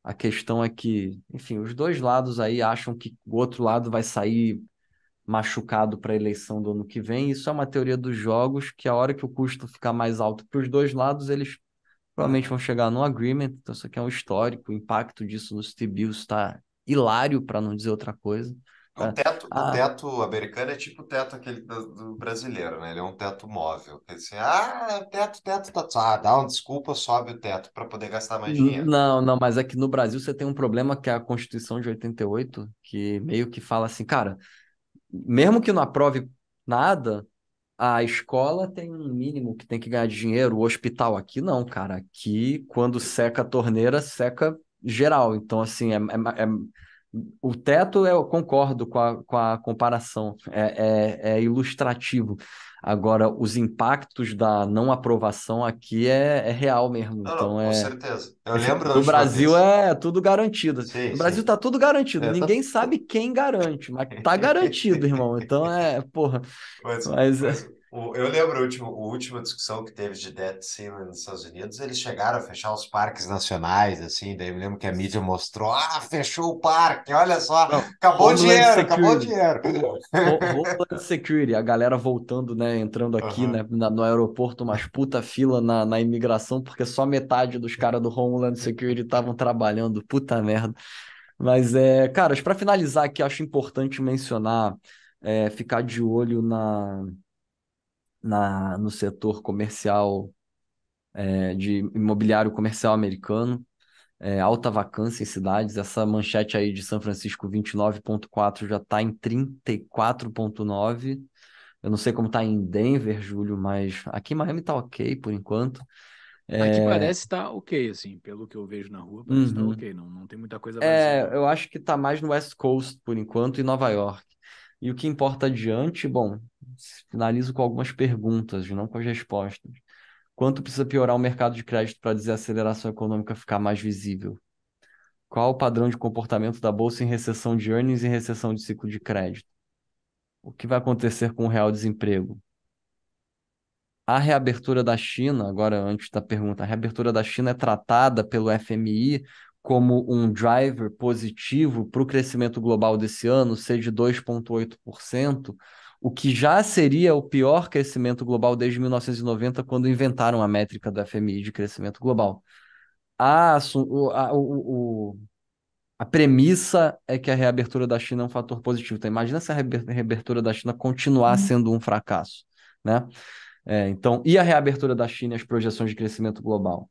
A questão é que, enfim, os dois lados aí acham que o outro lado vai sair machucado para a eleição do ano que vem. Isso é uma teoria dos jogos que a hora que o custo ficar mais alto para os dois lados, eles provavelmente vão chegar num agreement. Então isso aqui é um histórico, o impacto disso nos T-bills está hilário, para não dizer outra coisa. É é. O teto, ah. o teto americano é tipo o teto aquele do, do brasileiro, né? Ele é um teto móvel. Quer dizer, ah, teto, teto, teto. Tá, tá, ah, dá uma desculpa, sobe o teto para poder gastar mais dinheiro. Não, não, mas aqui é no Brasil você tem um problema que é a Constituição de 88, que meio que fala assim, cara, mesmo que não aprove nada, a escola tem um mínimo que tem que ganhar dinheiro, o hospital aqui não, cara. Aqui, quando seca a torneira, seca geral. Então, assim, é, é, é o teto, eu concordo com a, com a comparação, é, é, é ilustrativo. Agora, os impactos da não aprovação aqui é, é real mesmo. Não, então, não, é... com certeza. Eu lembro No Brasil é tudo garantido. Sim, no Brasil sim. tá tudo garantido. É, tá Ninguém tá... sabe quem garante, mas tá garantido, irmão. Então é, porra. É, mas, mas, mas é. O, eu lembro a última, a última discussão que teve de Dead ceiling nos Estados Unidos, eles chegaram a fechar os parques nacionais, assim, daí eu lembro que a mídia mostrou, ah, fechou o parque, olha só, Não, acabou o dinheiro, Security. acabou o dinheiro. Homeland Security, a galera voltando, né, entrando aqui, uhum. né, no aeroporto, umas puta fila na, na imigração, porque só metade dos caras do Homeland Security estavam trabalhando, puta merda. Mas, é, caras, para finalizar aqui, acho importante mencionar, é, ficar de olho na na, no setor comercial, é, de imobiliário comercial americano, é, alta vacância em cidades. Essa manchete aí de São Francisco 29,4 já está em 34,9. Eu não sei como está em Denver, Júlio, mas aqui em Miami está ok por enquanto. É, aqui parece estar tá ok, assim, pelo que eu vejo na rua, parece tá uhum. Tá ok, não, não tem muita coisa. É, eu acho que está mais no West Coast por enquanto e Nova York. E o que importa adiante, bom, Finalizo com algumas perguntas, não com as respostas. Quanto precisa piorar o mercado de crédito para a aceleração econômica ficar mais visível? Qual o padrão de comportamento da bolsa em recessão de earnings e recessão de ciclo de crédito? O que vai acontecer com o real desemprego? A reabertura da China, agora antes da pergunta, a reabertura da China é tratada pelo FMI como um driver positivo para o crescimento global desse ano, ser de 2,8%, o que já seria o pior crescimento global desde 1990, quando inventaram a métrica do FMI de crescimento global. A, a, o, a premissa é que a reabertura da China é um fator positivo. Então, imagina se a reabertura da China continuar uhum. sendo um fracasso, né? É, então, e a reabertura da China e as projeções de crescimento global?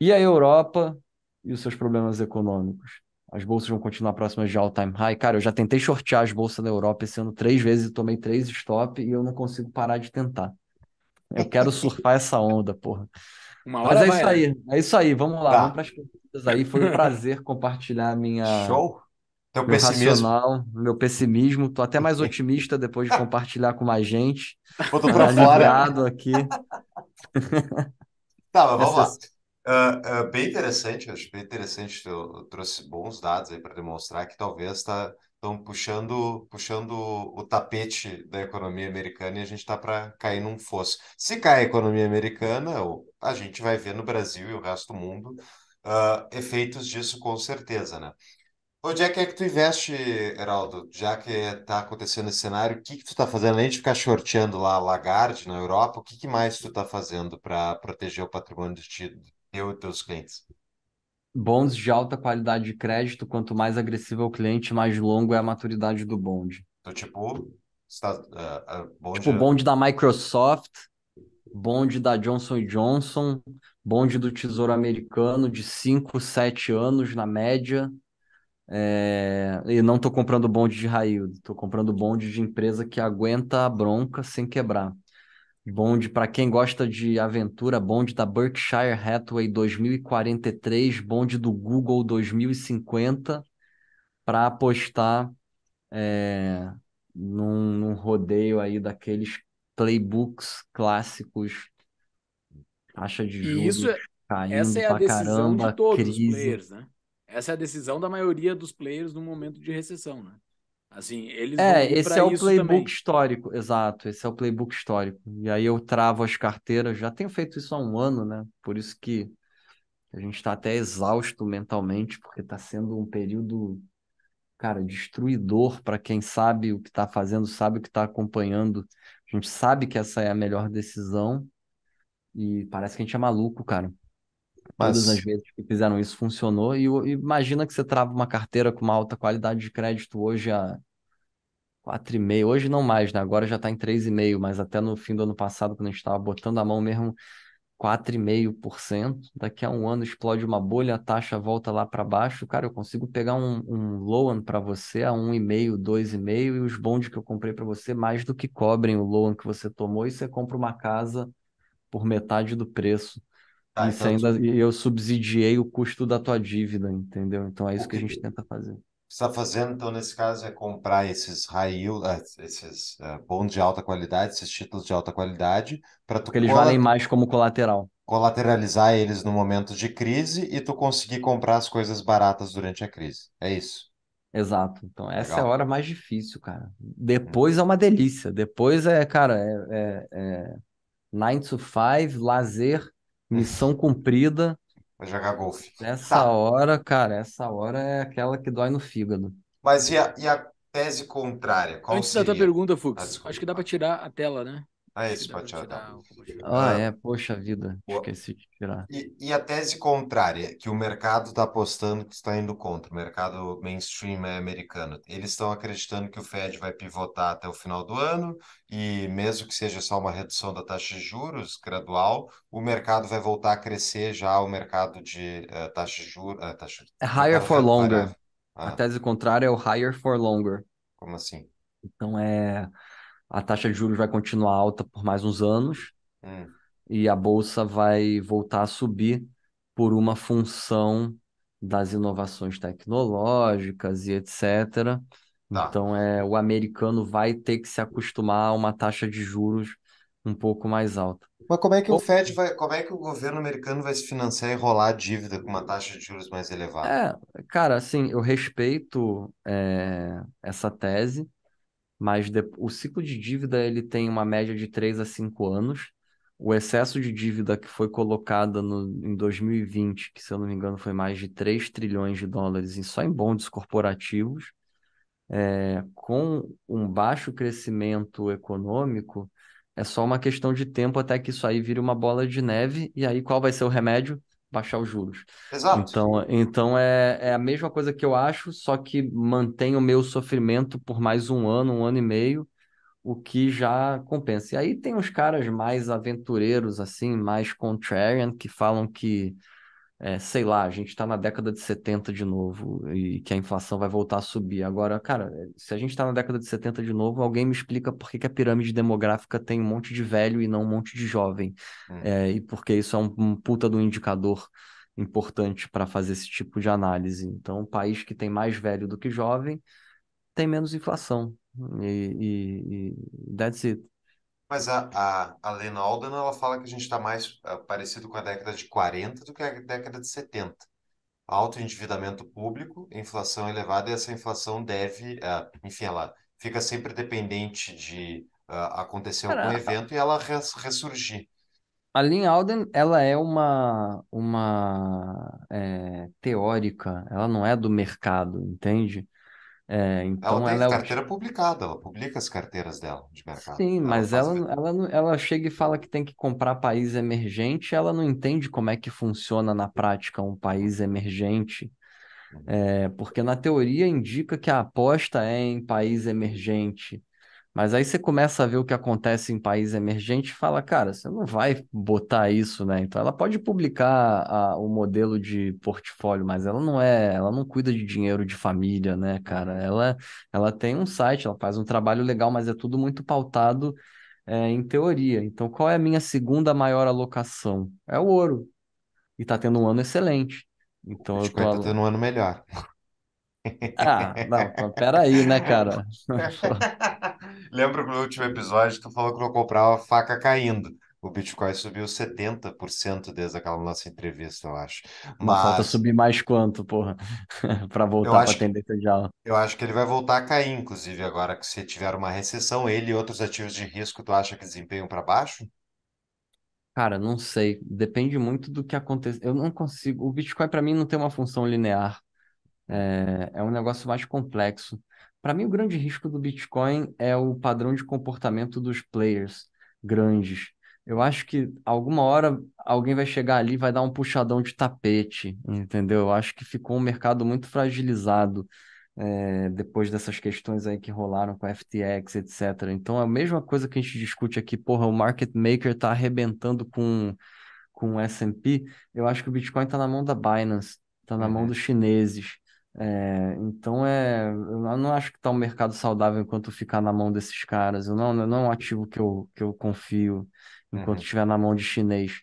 E a Europa e os seus problemas econômicos? As bolsas vão continuar próximas de all-time high. Cara, eu já tentei shortear as bolsas na Europa esse ano três vezes, tomei três stop e eu não consigo parar de tentar. Eu quero surfar essa onda, porra. Uma hora Mas é vai, isso aí, né? é isso aí. Vamos lá, tá. vamos para as perguntas aí. Foi um prazer compartilhar minha. Show! Teu meu pessimismo. Racional, meu pessimismo. Tô até mais otimista depois de compartilhar com mais gente. Vou tô pra fora. aqui. tá, mas vamos Essa... lá. Uh, uh, bem interessante, acho bem interessante. Eu, eu trouxe bons dados aí para demonstrar que talvez estão tá, puxando, puxando o tapete da economia americana e a gente está para cair num fosso. Se cair a economia americana, a gente vai ver no Brasil e o resto do mundo uh, efeitos disso com certeza, né? Onde é que é que tu investe, Heraldo? Já que está acontecendo esse cenário, o que, que tu está fazendo? Além de ficar shorteando lá a Lagarde na Europa, o que, que mais tu está fazendo para proteger o patrimônio de, teu e teus clientes? Bons de alta qualidade de crédito, quanto mais agressivo é o cliente, mais longo é a maturidade do bonde. Então, tipo, está, uh, uh, bonde... tipo é da Microsoft, bonde da Johnson Johnson, bonde do Tesouro Americano de 5, 7 anos na média. É... E não estou comprando bonde de raio, estou comprando bonde de empresa que aguenta a bronca sem quebrar. Bonde para quem gosta de aventura, bonde da Berkshire Hathaway 2043, bonde do Google 2050, para apostar é, num, num, rodeio aí daqueles playbooks clássicos, taxa de juros é, caindo essa é a decisão caramba, de todos crise. os players, né? Essa é a decisão da maioria dos players no momento de recessão, né? Assim, eles é, esse é o playbook também. histórico, exato. Esse é o playbook histórico. E aí eu travo as carteiras, já tenho feito isso há um ano, né? Por isso que a gente está até exausto mentalmente, porque está sendo um período, cara, destruidor para quem sabe o que está fazendo, sabe o que está acompanhando. A gente sabe que essa é a melhor decisão e parece que a gente é maluco, cara. Mas... Todas as vezes que fizeram isso funcionou. E imagina que você trava uma carteira com uma alta qualidade de crédito hoje a 4,5. Hoje não mais, né? Agora já está em 3,5, mas até no fim do ano passado, quando a gente estava botando a mão mesmo, 4,5%. Daqui a um ano explode uma bolha, a taxa volta lá para baixo. Cara, eu consigo pegar um, um loan para você a 1,5, 2,5 e os bondes que eu comprei para você mais do que cobrem o loan que você tomou e você compra uma casa por metade do preço. Tá, e então... ainda, tipo e eu subsidiei o custo da tua dívida, entendeu? Então é isso que, que a gente tenta fazer. Está fazendo, então, nesse caso, é comprar esses raio eh, esses uh, eh, bons de alta qualidade, esses títulos de alta qualidade, para tu. Porque eles valem mais como colateral. Colateralizar eles no momento de crise e tu conseguir comprar as coisas baratas durante a crise. É isso. Exato. Então, essa Legal. é a hora mais difícil, cara. Uhum. Depois hum. é uma delícia. Depois é, cara, é, é, é 9 to 5, lazer missão cumprida. Vai jogar golfe. Essa tá. hora, cara, essa hora é aquela que dói no fígado. Mas e a, e a tese contrária? Qual Antes da tua pergunta, Fux, acho que dá para tirar a tela, né? É ah, esse pode tirar. tirar ah, é, poxa vida, esqueci de tirar. E, e a tese contrária, que o mercado está apostando que está indo contra, o mercado mainstream é americano. Eles estão acreditando que o Fed vai pivotar até o final do ano e, mesmo que seja só uma redução da taxa de juros gradual, o mercado vai voltar a crescer já, o mercado de uh, taxa de juros. Uh, eh, taxa... É higher for longer. Ah. A tese contrária é o higher for longer. Como assim? Então é a taxa de juros vai continuar alta por mais uns anos hum. e a bolsa vai voltar a subir por uma função das inovações tecnológicas e etc. Tá. Então, é, o americano vai ter que se acostumar a uma taxa de juros um pouco mais alta. Mas como é que o Fed vai, como é que o governo americano vai se financiar e rolar a dívida com uma taxa de juros mais elevada? É, cara, assim, eu respeito é, essa tese, mas de... o ciclo de dívida ele tem uma média de 3 a 5 anos. O excesso de dívida que foi colocada no... em 2020, que se eu não me engano foi mais de 3 trilhões de dólares só em bondes corporativos, é... com um baixo crescimento econômico, é só uma questão de tempo até que isso aí vire uma bola de neve. E aí qual vai ser o remédio? baixar os juros. Exato. Então, então é, é a mesma coisa que eu acho, só que mantém o meu sofrimento por mais um ano, um ano e meio, o que já compensa. E aí tem uns caras mais aventureiros, assim, mais contrarian, que falam que é, sei lá, a gente está na década de 70 de novo e que a inflação vai voltar a subir. Agora, cara, se a gente está na década de 70 de novo, alguém me explica por que, que, a pirâmide demográfica tem um monte de velho e não um monte de jovem. Hum. É, e porque isso é um, um puta do indicador importante para fazer esse tipo de análise. Então, um país que tem mais velho do que jovem tem menos inflação. E, e, e that's it. Mas a, a, a Lena Alden ela fala que a gente está mais uh, parecido com a década de 40 do que a década de 70. Alto endividamento público, inflação elevada, e essa inflação deve, uh, enfim, ela fica sempre dependente de uh, acontecer algum evento e ela res, ressurgir. A Lynn Alden, ela é uma, uma é, teórica, ela não é do mercado, entende? É, então ela tem ela carteira é o... publicada, ela publica as carteiras dela de mercado. Sim, ela mas ela, ela, ela chega e fala que tem que comprar país emergente, ela não entende como é que funciona na prática um país emergente. Uhum. É, porque na teoria indica que a aposta é em país emergente. Mas aí você começa a ver o que acontece em país emergente e fala, cara, você não vai botar isso, né? Então ela pode publicar a, o modelo de portfólio, mas ela não é, ela não cuida de dinheiro de família, né, cara? Ela, ela tem um site, ela faz um trabalho legal, mas é tudo muito pautado é, em teoria. Então, qual é a minha segunda maior alocação? É o ouro. E tá tendo um ano excelente. Então, o Bitcoin eu tô... tá tendo um ano melhor. Ah, não, peraí, né, cara? Lembra que no último episódio tu falou que não comprava faca caindo. O Bitcoin subiu 70% desde aquela nossa entrevista, eu acho. Mas... Falta subir mais quanto, porra, para voltar para a tendência já. aula. Eu acho que ele vai voltar a cair, inclusive, agora que se tiver uma recessão, ele e outros ativos de risco, tu acha que desempenham para baixo? Cara, não sei. Depende muito do que acontece. Eu não consigo. O Bitcoin, para mim, não tem uma função linear. É, é um negócio mais complexo. Para mim, o grande risco do Bitcoin é o padrão de comportamento dos players grandes. Eu acho que alguma hora alguém vai chegar ali e vai dar um puxadão de tapete, entendeu? Eu acho que ficou um mercado muito fragilizado é, depois dessas questões aí que rolaram com a FTX, etc. Então, é a mesma coisa que a gente discute aqui, porra, o market maker tá arrebentando com, com o S&P. Eu acho que o Bitcoin tá na mão da Binance, tá na uhum. mão dos chineses. É, então é, eu não acho que está um mercado saudável enquanto ficar na mão desses caras. Eu não, não é um ativo que eu, que eu confio enquanto uhum. estiver na mão de chinês,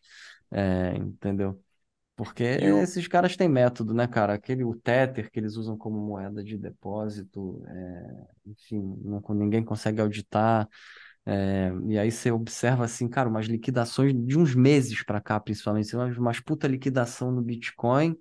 é, entendeu? Porque esses caras têm método, né, cara? Aquele o Tether que eles usam como moeda de depósito, é, enfim, não, ninguém consegue auditar. É, e aí você observa assim, cara, umas liquidações de uns meses para cá, principalmente, uma umas puta liquidação no Bitcoin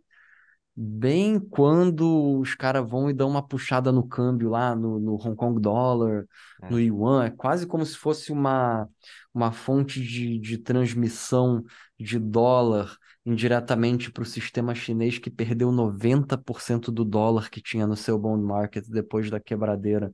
bem quando os caras vão e dão uma puxada no câmbio lá, no, no Hong Kong Dollar, é. no Yuan, é quase como se fosse uma, uma fonte de, de transmissão de dólar indiretamente para o sistema chinês que perdeu 90% do dólar que tinha no seu bond market depois da quebradeira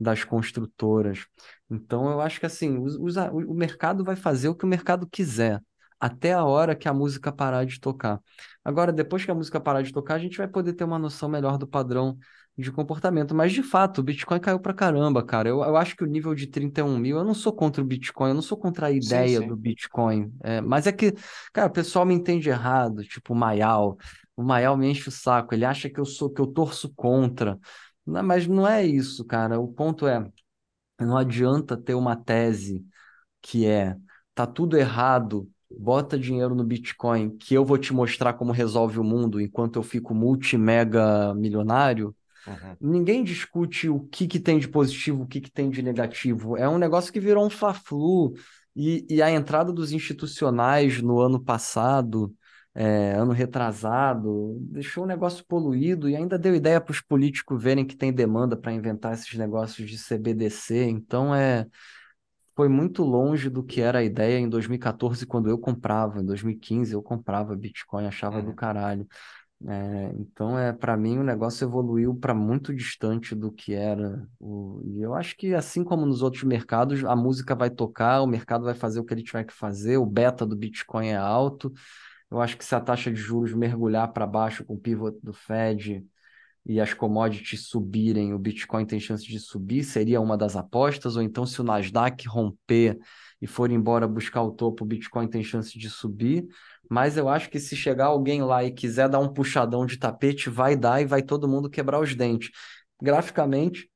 das construtoras. Então eu acho que assim, o mercado vai fazer o que o mercado quiser até a hora que a música parar de tocar. Agora, depois que a música parar de tocar, a gente vai poder ter uma noção melhor do padrão de comportamento. Mas, de fato, o Bitcoin caiu pra caramba, cara. Eu, eu acho que o nível de 31 mil, eu não sou contra o Bitcoin, eu não sou contra a ideia sim, sim. do Bitcoin. É, mas é que, cara, o pessoal me entende errado, tipo o Mayal, O Mayal me enche o saco, ele acha que eu sou, que eu torço contra. Não, mas não é isso, cara. O ponto é, não adianta ter uma tese que é tá tudo errado bota dinheiro no Bitcoin, que eu vou te mostrar como resolve o mundo enquanto eu fico multimega milionário, uhum. ninguém discute o que, que tem de positivo, o que, que tem de negativo. É um negócio que virou um faflu. E, e a entrada dos institucionais no ano passado, é, ano retrasado, deixou o negócio poluído e ainda deu ideia para os políticos verem que tem demanda para inventar esses negócios de CBDC. Então é foi muito longe do que era a ideia em 2014, quando eu comprava, em 2015 eu comprava Bitcoin, achava é. do uhum. caralho. É, então, é para mim, o negócio evoluiu para muito distante do que era. O... E eu acho que, assim como nos outros mercados, a música vai tocar, o mercado vai fazer o que ele tiver que fazer, o beta do Bitcoin é alto. Eu acho que se a taxa de juros mergulhar para baixo com o pivot do Fed, e as commodities subirem, o Bitcoin tem chance de subir, seria uma das apostas, ou então se o Nasdaq romper e for embora buscar o topo, o Bitcoin tem chance de subir. Mas eu acho que se chegar alguém lá e quiser dar um puxadão de tapete, vai dar e vai todo mundo quebrar os dentes. Graficamente,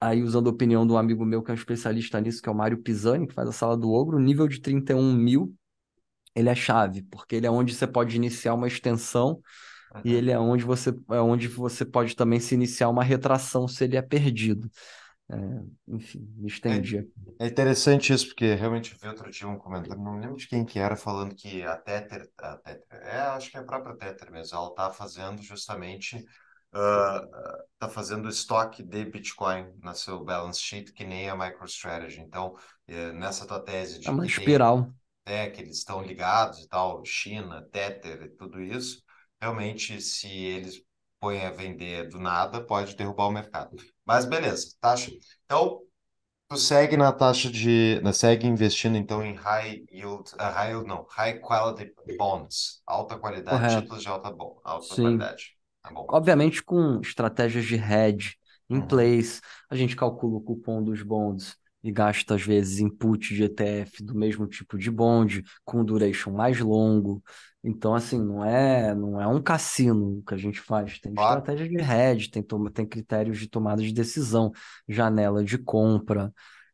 aí usando a opinião de um amigo meu que é um especialista nisso, que é o Mário Pisani, que faz a sala do ogro, o nível de 31 mil, ele é chave, porque ele é onde você pode iniciar uma extensão e ele é onde você é onde você pode também se iniciar uma retração se ele é perdido. É, enfim, me é estendi. É, é, interessante isso, porque realmente vi outro dia um comentário, não me lembro de quem que era, falando que a Tether, a Tether é, acho que é a própria Tether mesmo, ela está fazendo justamente, está ah, uh, fazendo estoque de Bitcoin na seu balance sheet, que nem a MicroStrategy. Então, é, nessa tua tese de... É uma espiral. Tem, é, que eles estão ligados e tal, China, Tether e tudo isso, realmente, se eles põem a vender do nada, pode derrubar o mercado. Mas beleza, taxa. Então, tu segue na taxa de. Né, segue investindo então em high yield. Uh, high yield não, high quality bonds. Alta qualidade, Correto. títulos de alta, bom, alta Sim. qualidade. Tá bom. Obviamente, com estratégias de hedge em uhum. place, a gente calcula o cupom dos bonds e gasta, às vezes, input de ETF do mesmo tipo de bond, com duration mais longo. Então, assim, não é, não é um cassino que a gente faz. Tem claro. estratégia de hedge, tem, tem critérios de tomada de decisão, janela de compra,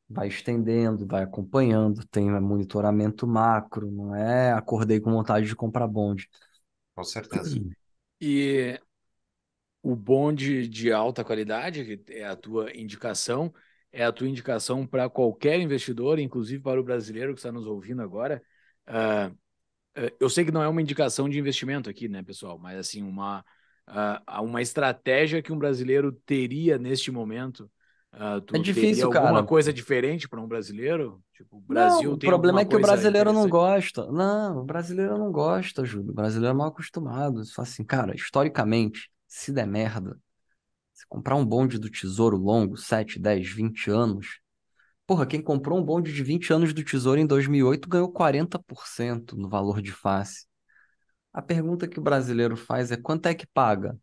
vai estendendo, vai acompanhando, tem é, monitoramento macro, não é acordei com vontade de comprar bonde. Com certeza. E o bonde de alta qualidade, que é a tua indicação, é a tua indicação para qualquer investidor, inclusive para o brasileiro que está nos ouvindo agora. Uh, eh, eu sei que não é uma indicação de investimento aqui, né, pessoal? Mas assim, uma, uh, uma estratégia que um brasileiro teria neste momento. Uh, é difícil, alguma cara. Alguma coisa diferente para um brasileiro? Tipo, o Brasil não, o problema é que o brasileiro não gosta. Não, o brasileiro não gosta, Júlio. O brasileiro é mal acostumado. Só assim, cara, historicamente, se der merda, se comprar um bonde do tesouro longo, 7, 10, 20 anos, Porra, quem comprou um bonde de 20 anos do Tesouro em 2008 ganhou 40% no valor de face. A pergunta que o brasileiro faz é quanto é que paga?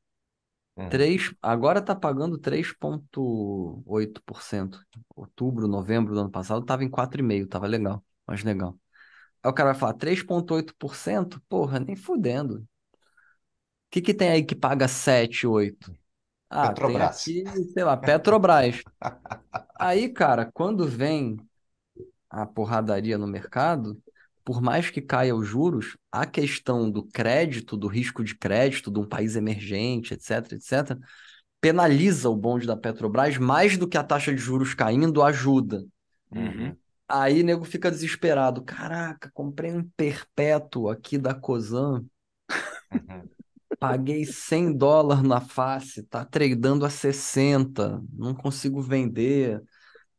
Uhum. 3, agora está pagando 3,8%. Outubro, novembro do ano passado estava em 4,5%, estava legal, mas legal. Aí o cara vai falar 3,8%? Porra, nem fudendo. O que, que tem aí que paga 7, 8? Ah, Petrobras. Aqui, sei lá, Petrobras. Aí, cara, quando vem a porradaria no mercado, por mais que caia os juros, a questão do crédito, do risco de crédito de um país emergente, etc, etc, penaliza o bonde da Petrobras mais do que a taxa de juros caindo ajuda. Uhum. Aí nego fica desesperado. Caraca, comprei um perpétuo aqui da Cosan. Uhum paguei 100 dólares na face, tá tradando a 60, não consigo vender.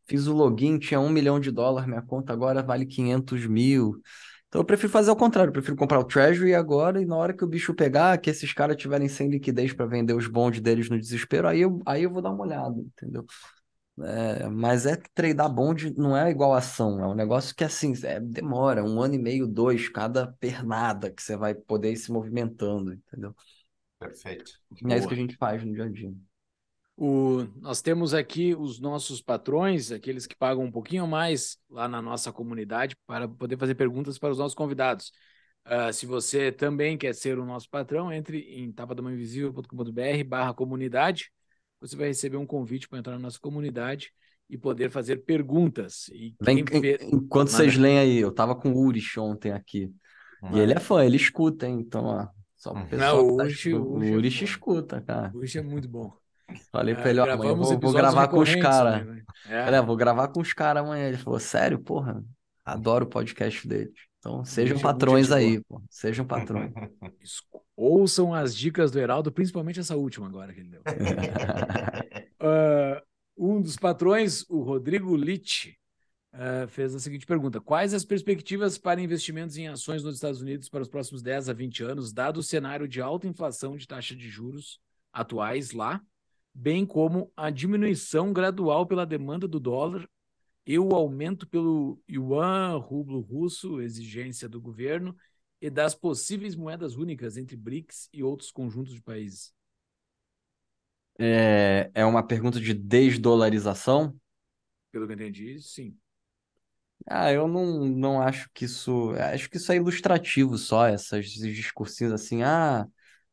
Fiz o login, tinha um milhão de dólares, minha conta agora vale 500 mil. Então eu prefiro fazer o contrário, eu prefiro comprar o Treasury agora e na hora que o bicho pegar, que esses caras tiverem sem liquidez para vender os bonds deles no desespero, aí eu, aí eu vou dar uma olhada, entendeu? É, mas é tradar bonde não é igual ação, é um negócio que assim, é, demora um ano e meio, dois, cada pernada que você vai poder ir se movimentando, entendeu? Perfeito. É isso que a gente faz no dia a dia. O, nós temos aqui os nossos patrões, aqueles que pagam um pouquinho mais lá na nossa comunidade, para poder fazer perguntas para os nossos convidados. Uh, se você também quer ser o nosso patrão, entre em tapadamainvisível.com.br barra comunidade. Você vai receber um convite para entrar na nossa comunidade e poder fazer perguntas. E vê... Enquanto vocês leem aí, eu estava com o Urich ontem aqui. E ele é fã, ele escuta, hein? Então, ó, só o uhum. pessoal Não, hoje, tá, hoje o Urich é escuta, cara. Hoje é muito bom. Falei é, pra ele, ó, amanhã vou, né, é. ah, vou gravar com os caras. Né? É. vou gravar com os caras amanhã. Ele falou, sério, porra, adoro o podcast deles. Então, sejam Deixa é patrões aí, pô. Sejam patrões. Ouçam as dicas do Heraldo, principalmente essa última agora que ele deu. uh, um dos patrões, o Rodrigo Litt, ah, fez a seguinte pergunta: Quais as perspectivas para investimentos em ações nos Estados Unidos para os próximos 10 a 20 anos, dado o cenário de alta inflação de taxa de juros atuais lá, bem como a diminuição gradual pela demanda do dólar e o aumento pelo yuan, rublo russo, exigência do governo e das possíveis moedas únicas entre BRICS e outros conjuntos de países? É, é uma pergunta de desdolarização? Pelo que eu entendi, sim. Ah, eu não, não acho que isso. Acho que isso é ilustrativo só, essas, esses discursinhos assim. Ah,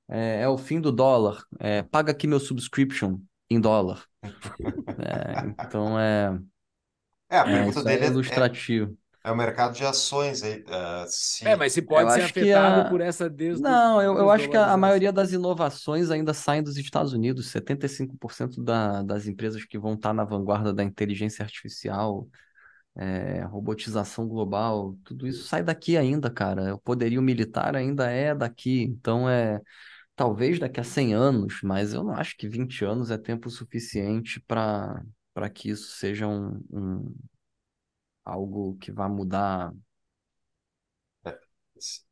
é, é o fim do dólar. É, paga aqui meu subscription em dólar. é, então é. É, a é, pergunta é dele é, é ilustrativo. É, o mercado de ações aí. Uh, se... É, mas se pode eu ser afetado a... por essa des... Não, eu, eu acho que a, a, maioria das inovações ainda saem dos Estados Unidos. 75% da, das empresas que vão estar na vanguarda da inteligência artificial é, robotização global, tudo isso sai daqui ainda, cara. O poderio militar ainda é daqui. Então é talvez daqui a 100 anos, mas eu não acho que 20 anos é tempo suficiente para para que isso seja um, um, algo que vá mudar é,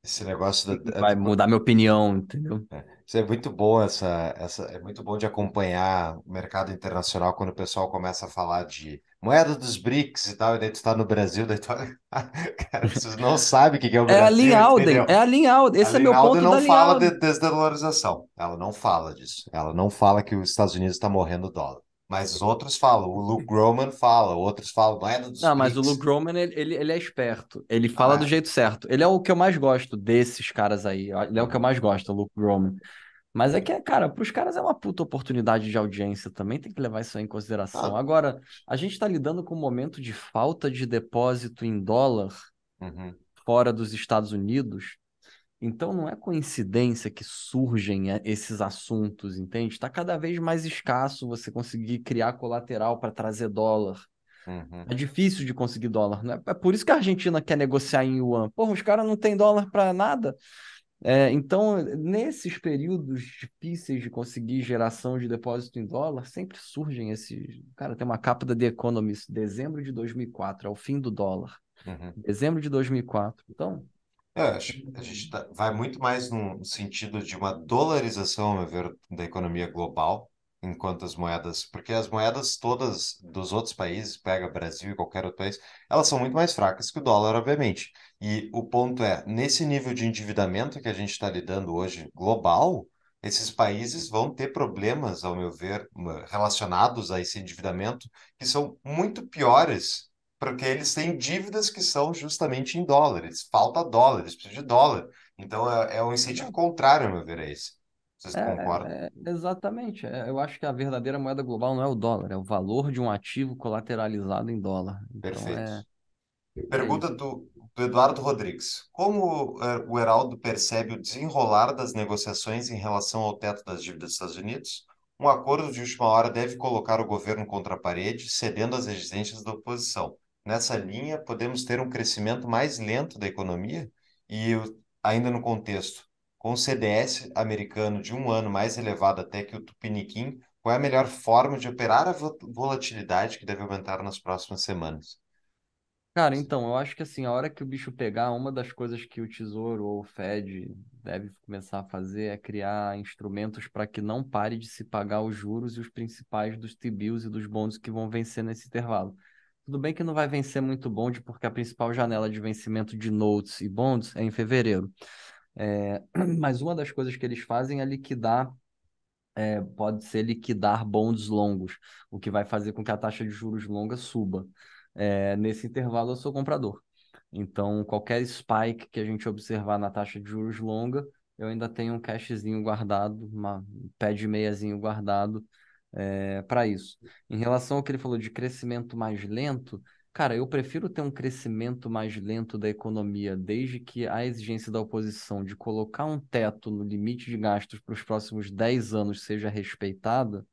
esse negócio da... vai mudar minha opinião, entendeu? É. Isso é muito bom essa, essa é muito bom de acompanhar o mercado internacional quando o pessoal começa a falar de moeda dos BRICS e tal, e daí tu está no Brasil, daí tu ah, cara, vocês não sabem o que é o Brasil. É a Lin Alden, é a Lin Alden, esse a é meu ponto não da fala de desdolarização, ela não fala disso, ela não fala que os Estados Unidos está morrendo dólar. Mas os outros falam, o Luke Groman fala, outros falam, moeda dos Não, mas o Luke Groman, ele, ele, ele é esperto, ele fala ah, do é. jeito certo. Ele é o que eu mais gosto desses caras aí, ele é o que eu mais gosto, o Luke Groman. Mas é que, cara, para os caras é uma puta oportunidade de audiência também, tem que levar isso em consideração. Ah. Agora, a gente está lidando com um momento de falta de depósito em dólar uhum. fora dos Estados Unidos. Então não é coincidência que surgem é, esses assuntos, entende? Está cada vez mais escasso você conseguir criar colateral para trazer dólar. Uhum. É difícil de conseguir dólar, né? É por isso que a Argentina quer negociar em yuan. Porra, os caras não têm dólar para nada. É, então, nesses períodos difíceis de conseguir geração de depósito em dólar, sempre surgem esses. Cara, tem uma capa da The Economist, dezembro de 2004, é o fim do dólar. Uhum. Dezembro de 2004. Então. É, acho que a gente tá, vai muito mais no sentido de uma dolarização, ao meu ver, da economia global, enquanto as moedas, porque as moedas todas dos outros países, pega Brasil e qualquer outro país, elas são muito mais fracas que o dólar, obviamente. E o ponto é, nesse nível de endividamento que a gente está lidando hoje global, esses países vão ter problemas, ao meu ver, relacionados a esse endividamento, que são muito piores, porque eles têm dívidas que são justamente em dólares. Falta dólares, precisa de dólar. Então é, é um incentivo contrário, ao meu ver, a esse. Vocês é, concordam? É, exatamente. É, eu acho que a verdadeira moeda global não é o dólar, é o valor de um ativo colateralizado em dólar. Então, é Perfeito. É... Pergunta do, do, Eduardo Rodrigues. Como é, o Heraldo percebe o desenrolar das negociações em relação ao teto das dívidas dos Estados Unidos? Um acordo de última hora deve colocar o governo contra a parede, cedendo às exigências da oposição. Nessa linha, podemos ter um crescimento mais lento da economia e ainda no contexto com CDS americano de um ano mais elevado até que o Tupiniquim, qual é a melhor forma de operar a volatilidade que deve aumentar nas próximas semanas? Cara, então, eu acho que assim, a hora que o bicho pegar, uma das coisas que o Tesouro ou o Fed deve começar a fazer é criar instrumentos para que não pare de se pagar os juros e os principais dos T-bills e dos bonds que vão vencer nesse intervalo. Tudo bem que não vai vencer muito bonde, porque a principal janela de vencimento de notes e bonds é em fevereiro. É, mas uma das coisas que eles fazem é liquidar, é, pode ser liquidar bonds longos, o que vai fazer com que a taxa de juros longa suba. É, nesse intervalo eu sou comprador. Então, qualquer spike que a gente observar na taxa de juros longa, eu ainda tenho um cashzinho guardado, uma, um pé de meiazinho guardado é, para isso. Em relação ao que ele falou de crescimento mais lento, Cara, eu prefiro ter um crescimento mais lento da economia, desde que a exigência da oposição de colocar um teto no limite de gastos para os próximos 10 anos seja respeitada,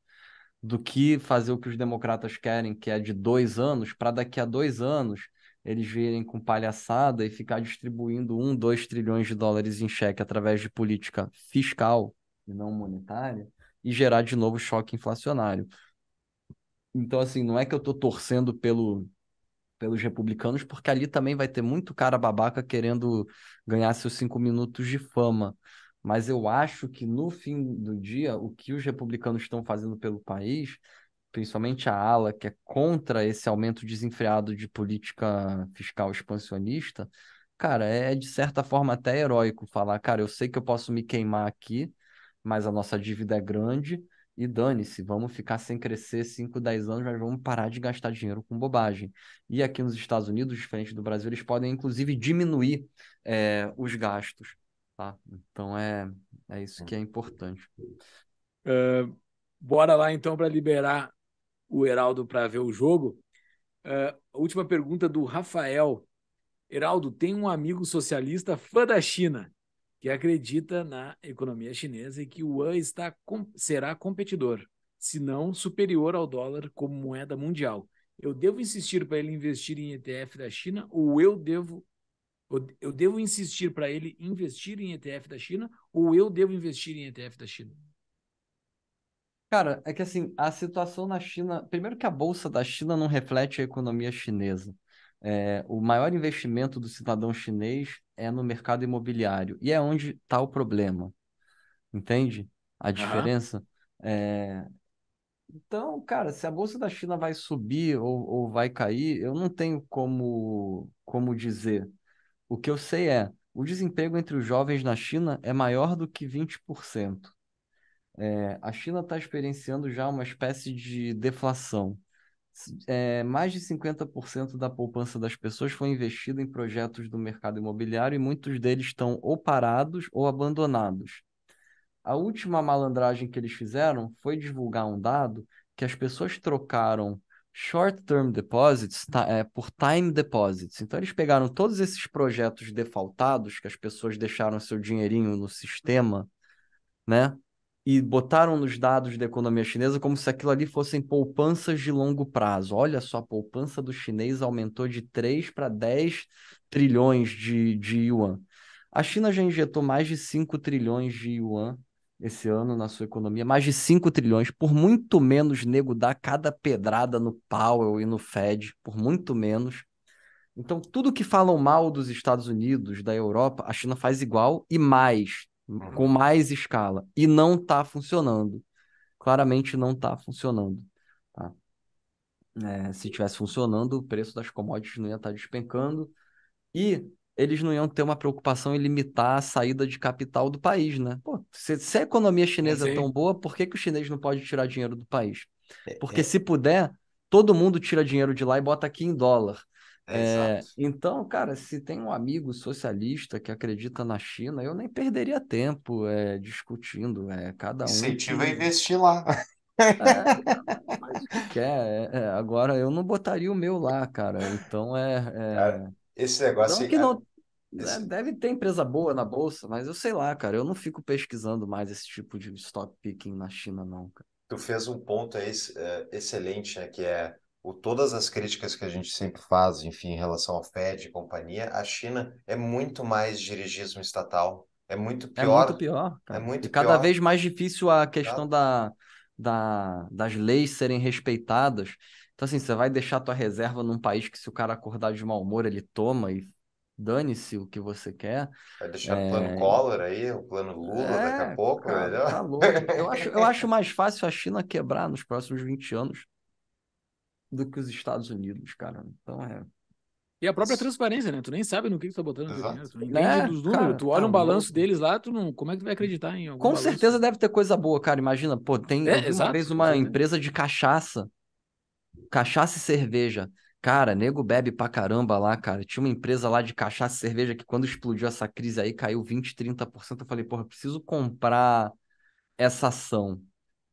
do que fazer o que os democratas querem, que é de dois anos, para daqui a dois anos eles virem com palhaçada e ficar distribuindo um, dois trilhões de dólares em cheque através de política fiscal e não monetária e gerar de novo choque inflacionário. Então, assim, não é que eu estou torcendo pelo pelos republicanos, porque ali também vai ter muito cara babaca querendo ganhar seus cinco minutos de fama. Mas eu acho que no fim do dia, o que os republicanos estão fazendo pelo país, principalmente a ala que é contra esse aumento desenfreado de política fiscal expansionista, cara, é de certa forma até heróico falar, cara, eu sei que eu posso me queimar aqui, mas a nossa dívida é grande, e dane-se, vamos ficar sem crescer 5, 10 anos, mas vamos parar de gastar dinheiro com bobagem. E aqui nos Estados Unidos, diferente do Brasil, eles podem inclusive diminuir é, os gastos. Tá? Então é, é isso que é importante. Uh, bora lá então para liberar o Heraldo para ver o jogo. Uh, última pergunta do Rafael. Heraldo, tem um amigo socialista fã da China que acredita na economia chinesa e que o yuan está, será competidor, se não superior ao dólar como moeda mundial. Eu devo insistir para ele investir em ETF da China ou eu devo eu devo insistir para ele investir em ETF da China ou eu devo investir em ETF da China? Cara, é que assim, a situação na China, primeiro que a bolsa da China não reflete a economia chinesa. É, o maior investimento do cidadão chinês é no mercado imobiliário. E é onde está o problema. Entende a diferença? Uhum. É... Então, cara, se a Bolsa da China vai subir ou, ou vai cair, eu não tenho como, como dizer. O que eu sei é, o desemprego entre os jovens na China é maior do que 20%. É, a China está experienciando já uma espécie de deflação é, mais de 50% da poupança das pessoas foi investida em projetos do mercado imobiliário e muitos deles estão ou parados ou abandonados. A última malandragem que eles fizeram foi divulgar um dado que as pessoas trocaram short-term deposits tá, é, por time deposits. Então, eles pegaram todos esses projetos defaultados que as pessoas deixaram seu dinheirinho no sistema, né? e botaram nos dados da economia chinesa como se aquilo ali fossem poupanças de longo prazo. Olha só, a poupança do chinês aumentou de 3 para 10 trilhões de, de yuan. A China já injetou mais de 5 trilhões de yuan esse ano na sua economia, mais de 5 trilhões, por muito menos nego dá cada pedrada no Powell e no Fed, por muito menos. Então, tudo que falam mal dos Estados Unidos, da Europa, a China faz igual e mais com mais escala. E não está funcionando. Claramente não está funcionando. Tá? É, se tivesse funcionando, o preço das commodities não ia estar tá despencando. E eles não iam ter uma preocupação em limitar a saída de capital do país, né? Pô, se, se a economia chinesa é tão boa, por que, que o chinês não pode tirar dinheiro do país? É, Porque é, é. se puder, todo mundo tira dinheiro de lá e bota aqui em dólar. É, então, cara, se tem um amigo socialista que acredita na China, eu nem perderia tempo é, discutindo. É, cada um. Incentiva que... a investir lá. É, quer. É, é, agora, eu não botaria o meu lá, cara. Então, é. Cara, é, esse negócio. Não que não... Né, esse... Deve ter empresa boa na bolsa, mas eu sei lá, cara. Eu não fico pesquisando mais esse tipo de stock picking na China, não. Cara. Tu fez um ponto aí eh, excelente, né? Que é o, todas as críticas que a gente sempre faz, enfim, em relação ao Fed e companhia, a China é muito mais dirigismo estatal, é muito pior. É muito pior. É cara. É muito e cada vez mais difícil a questão da, da, das leis serem respeitadas. Então, assim, você vai deixar tua reserva num país que, se o cara acordar de mau humor, ele toma e dane-se o que você quer. Vai deixar é... o plano Collor aí, o plano Lula é, daqui a é, pouco, cara, melhor. Tá eu, acho, eu acho mais fácil a China quebrar nos próximos 20 anos do que os Estados Unidos, cara. Então é. E a própria transparência, né? Tu nem sabe no que, que tu tá botando Exato. dinheiro. Tu não entende é, dos números. Cara, tu olha tá um balanço bom. deles lá, tu não. Como é que tu vai acreditar em algum Com balanço? certeza deve ter coisa boa, cara. Imagina, pô, tem é, uma vez uma empresa de cachaça. Cachaça e cerveja. Cara, nego bebe pra caramba lá, cara. Tinha uma empresa lá de cachaça e cerveja que quando explodiu essa crise aí, caiu 20, 30%. Eu falei, porra, preciso comprar essa ação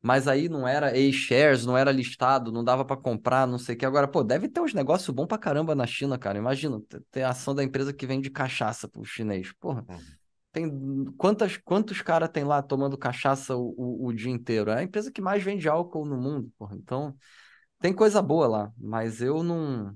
mas aí não era A-Shares, não era listado, não dava para comprar, não sei o que. Agora, pô, deve ter uns negócios bons pra caramba na China, cara. Imagina, tem ação da empresa que vende cachaça pro chinês. Porra, uhum. tem quantas, quantos caras tem lá tomando cachaça o, o, o, dia inteiro? É a empresa que mais vende álcool no mundo, porra. Então, tem coisa boa lá, mas eu não...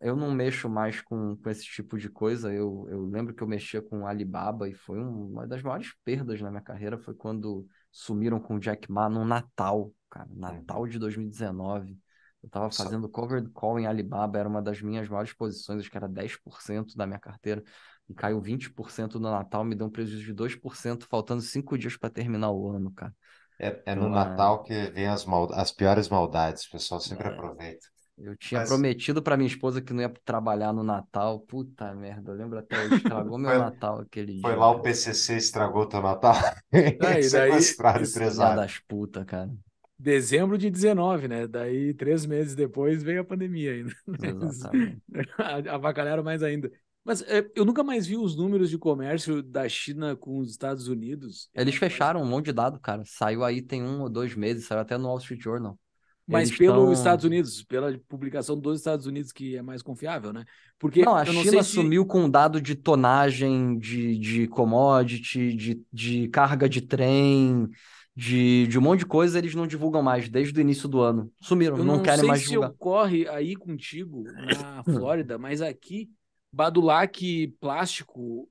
Eu não mexo mais com, com esse tipo de coisa. Eu, eu lembro que eu mexia com Alibaba e foi um, uma das maiores perdas na minha carreira. Foi quando sumiram com o Jack Ma no Natal, cara, Natal uhum. de 2019. Eu estava fazendo covered call em Alibaba, era uma das minhas maiores posições, acho que era 10% da minha carteira, e caiu 20% no Natal, me deu um prejuízo de 2%, faltando cinco dias para terminar o ano, cara. É, é no então, é Natal que vem as, mal... as piores maldades, o pessoal sempre é... aproveita. Eu tinha Mas... prometido para minha esposa que não ia trabalhar no Natal. Puta merda, eu lembro até hoje. Estragou meu Natal aquele dia. Foi lá o PCC estragou teu Natal? Aí, daí, Sequestrado, empresário. das putas, cara. Dezembro de 19, né? Daí, três meses depois, veio a pandemia ainda. A Avacalharam mais ainda. Mas é, eu nunca mais vi os números de comércio da China com os Estados Unidos. É Eles fecharam um monte de dado, cara. Saiu aí tem um ou dois meses, saiu até no Wall Street Journal. Mas Eles pelos Estados Unidos, pela publicação dos Estados Unidos, que é mais confiável, né? Porque não, a não China sumiu se... com um dado de tonagem, de, de commodity, de, de carga de trem, de, de um monte de coisa, eles não divulgam mais desde o início do ano. Sumiram, não, não, querem mais divulgar. não sei se ocorre aí contigo na hum. Flórida, mas aqui, Badulac plástico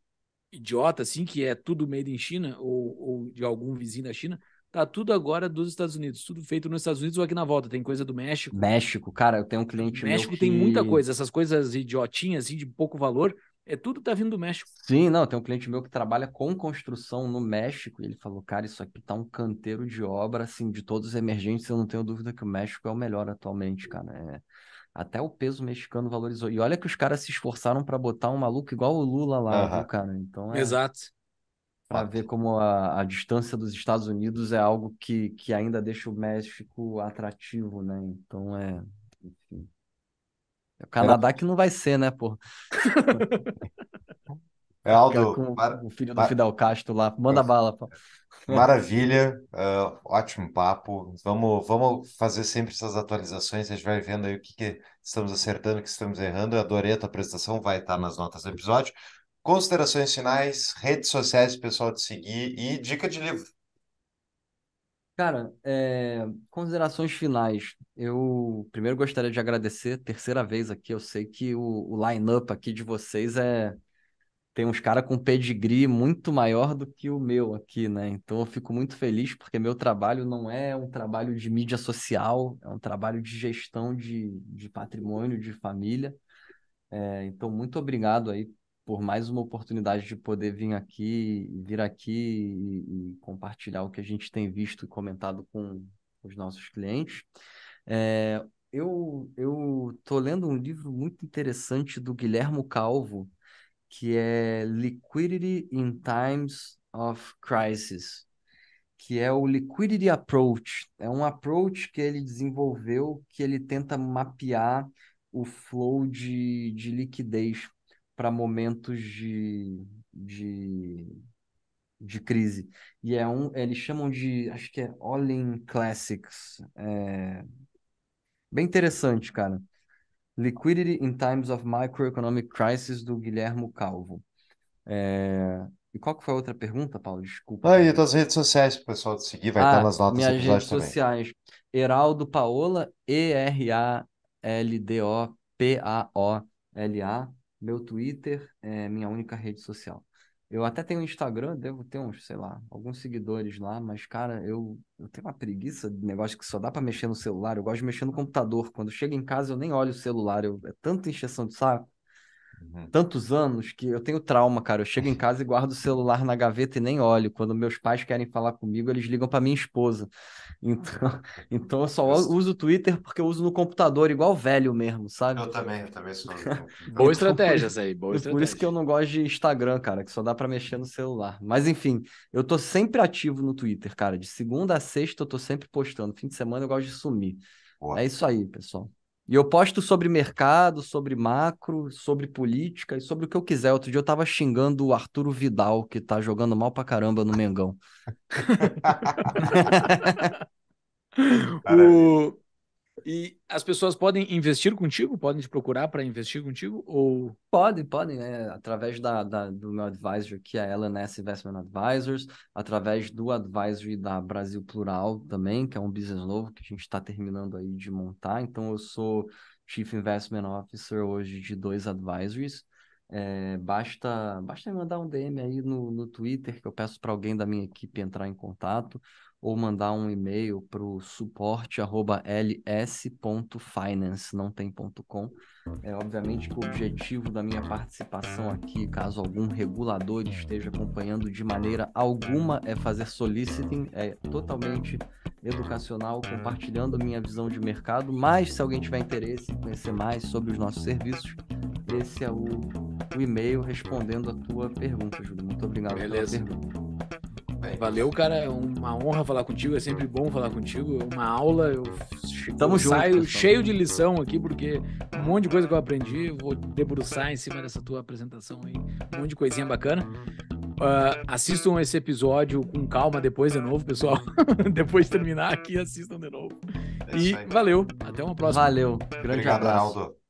idiota, assim, que é tudo made in China ou, ou de algum vizinho da China, Tá tudo agora dos Estados Unidos, tudo feito nos Estados Unidos ou aqui na volta. Tem coisa do México. México, cara, eu tenho um cliente. México tem muita coisa, essas coisas idiotinhas, assim, de pouco valor. É tudo tá vindo do México. Sim, não, tem um cliente meu que trabalha com construção no México e ele falou, cara, isso aqui tá um canteiro de obra, assim, de todos os emergentes, eu não tenho dúvida que o México é o melhor atualmente, cara. É... Até o peso mexicano valorizou. E olha que os caras se esforçaram para botar um maluco igual o Lula lá, uhum. viu, cara? Então é... Exato para ver como a, a, distância dos Estados Unidos é algo que, que ainda deixa o México atrativo, né? Então é. Enfim. É o é. Canadá é. que não vai ser, né, pô? É, Aldo, com, mar... o filho do mar... Fidel Castro lá, manda mar... bala. Pô. Maravilha, uh, ótimo papo. Vamos, vamos fazer sempre essas atualizações, a gente vai vendo aí o que, que estamos acertando, o que estamos errando. Eu adorei a tua apresentação, vai estar nas notas do episódio. Considerações finais, redes sociais, pessoal de seguir e dica de livro. Cara, é, considerações finais. Eu primeiro gostaria de agradecer, terceira vez aqui. Eu sei que o, o line-up aqui de vocês é. Tem uns caras com pedigree muito maior do que o meu aqui, né? Então eu fico muito feliz porque meu trabalho não é um trabalho de mídia social, é um trabalho de gestão de, de patrimônio, de família. É, então, muito obrigado aí por mais uma oportunidade de poder vir aqui, vir aqui e, e compartilhar o que a gente tem visto e comentado com os nossos clientes. É, eu eu tô lendo um livro muito interessante do Guilhermo Calvo que é Liquidity in Times of Crisis, que é o Liquidity Approach. É um approach que ele desenvolveu que ele tenta mapear o flow de, de liquidez para momentos de, de, de crise. E é um, eles chamam de, acho que é All In Classics. É... Bem interessante, cara. Liquidity in Times of Microeconomic Crisis, do Guilhermo Calvo. É... E qual que foi a outra pergunta, Paulo? Desculpa. Ah, das e as redes sociais para o pessoal te seguir, vai ah, estar nas notas minhas redes também. sociais. Heraldo Paola, E-R-A-L-D-O-P-A-O-L-A meu Twitter é minha única rede social. Eu até tenho Instagram, devo ter uns, sei lá, alguns seguidores lá, mas, cara, eu, eu tenho uma preguiça de negócio que só dá para mexer no celular. Eu gosto de mexer no computador. Quando chego em casa, eu nem olho o celular. Eu, é tanta injeção de saco. Uhum. tantos anos que eu tenho trauma, cara. Eu chego em casa e guardo o celular na gaveta e nem olho. Quando meus pais querem falar comigo, eles ligam para minha esposa. Então, então eu só uso o Twitter porque eu uso no computador, igual velho mesmo, sabe? Eu também, eu também sou. boa estratégia, Zé, então, então estratégia. Por isso que eu não gosto de Instagram, cara, que só dá para mexer no celular. Mas enfim, eu tô sempre ativo no Twitter, cara. De segunda a sexta eu tô sempre postando. Fim de semana eu gosto de sumir. Boa. É isso aí, pessoal. E eu posto sobre mercado, sobre macro, sobre política e sobre o que eu quiser. Outro dia eu tava xingando o Arturo Vidal, que tá jogando mal pra caramba no Mengão. o... E as pessoas podem investir contigo? Podem te procurar para investir contigo? Ou... Podem, podem, né? Através da, da, do meu advisor, que é a LNS Investment Advisors, através do advisory da Brasil Plural também, que é um business novo que a gente está terminando aí de montar. Então, eu sou Chief Investment Officer hoje de dois advisories. É, basta, basta me mandar um DM aí no, no Twitter, que eu peço para alguém da minha equipe entrar em contato, ou mandar um e-mail para o suporte.ls.finance, não tem ponto .com. É, obviamente que o objetivo da minha participação aqui, caso algum regulador esteja acompanhando de maneira alguma, é fazer soliciting, é totalmente educacional, compartilhando minha visão de mercado, mas se alguém tiver interesse em conhecer mais sobre os nossos serviços, esse é o, o e-mail respondendo a tua pergunta, Júlio. Muito obrigado Beleza. pela pergunta. Valeu, cara. Uma honra falar contigo. É sempre bom falar contigo. Uma aula. Eu, Tamo junto, saio cheio de lição aqui, porque um monte de coisa que eu aprendi. Vou debruçar em cima dessa tua apresentação aí. Um monte de coisinha bacana. Uh, assistam esse episódio com calma depois de novo, pessoal. depois de terminar aqui, assistam de novo. É e valeu. Até uma próxima. Valeu. Grande Obrigado, abraço.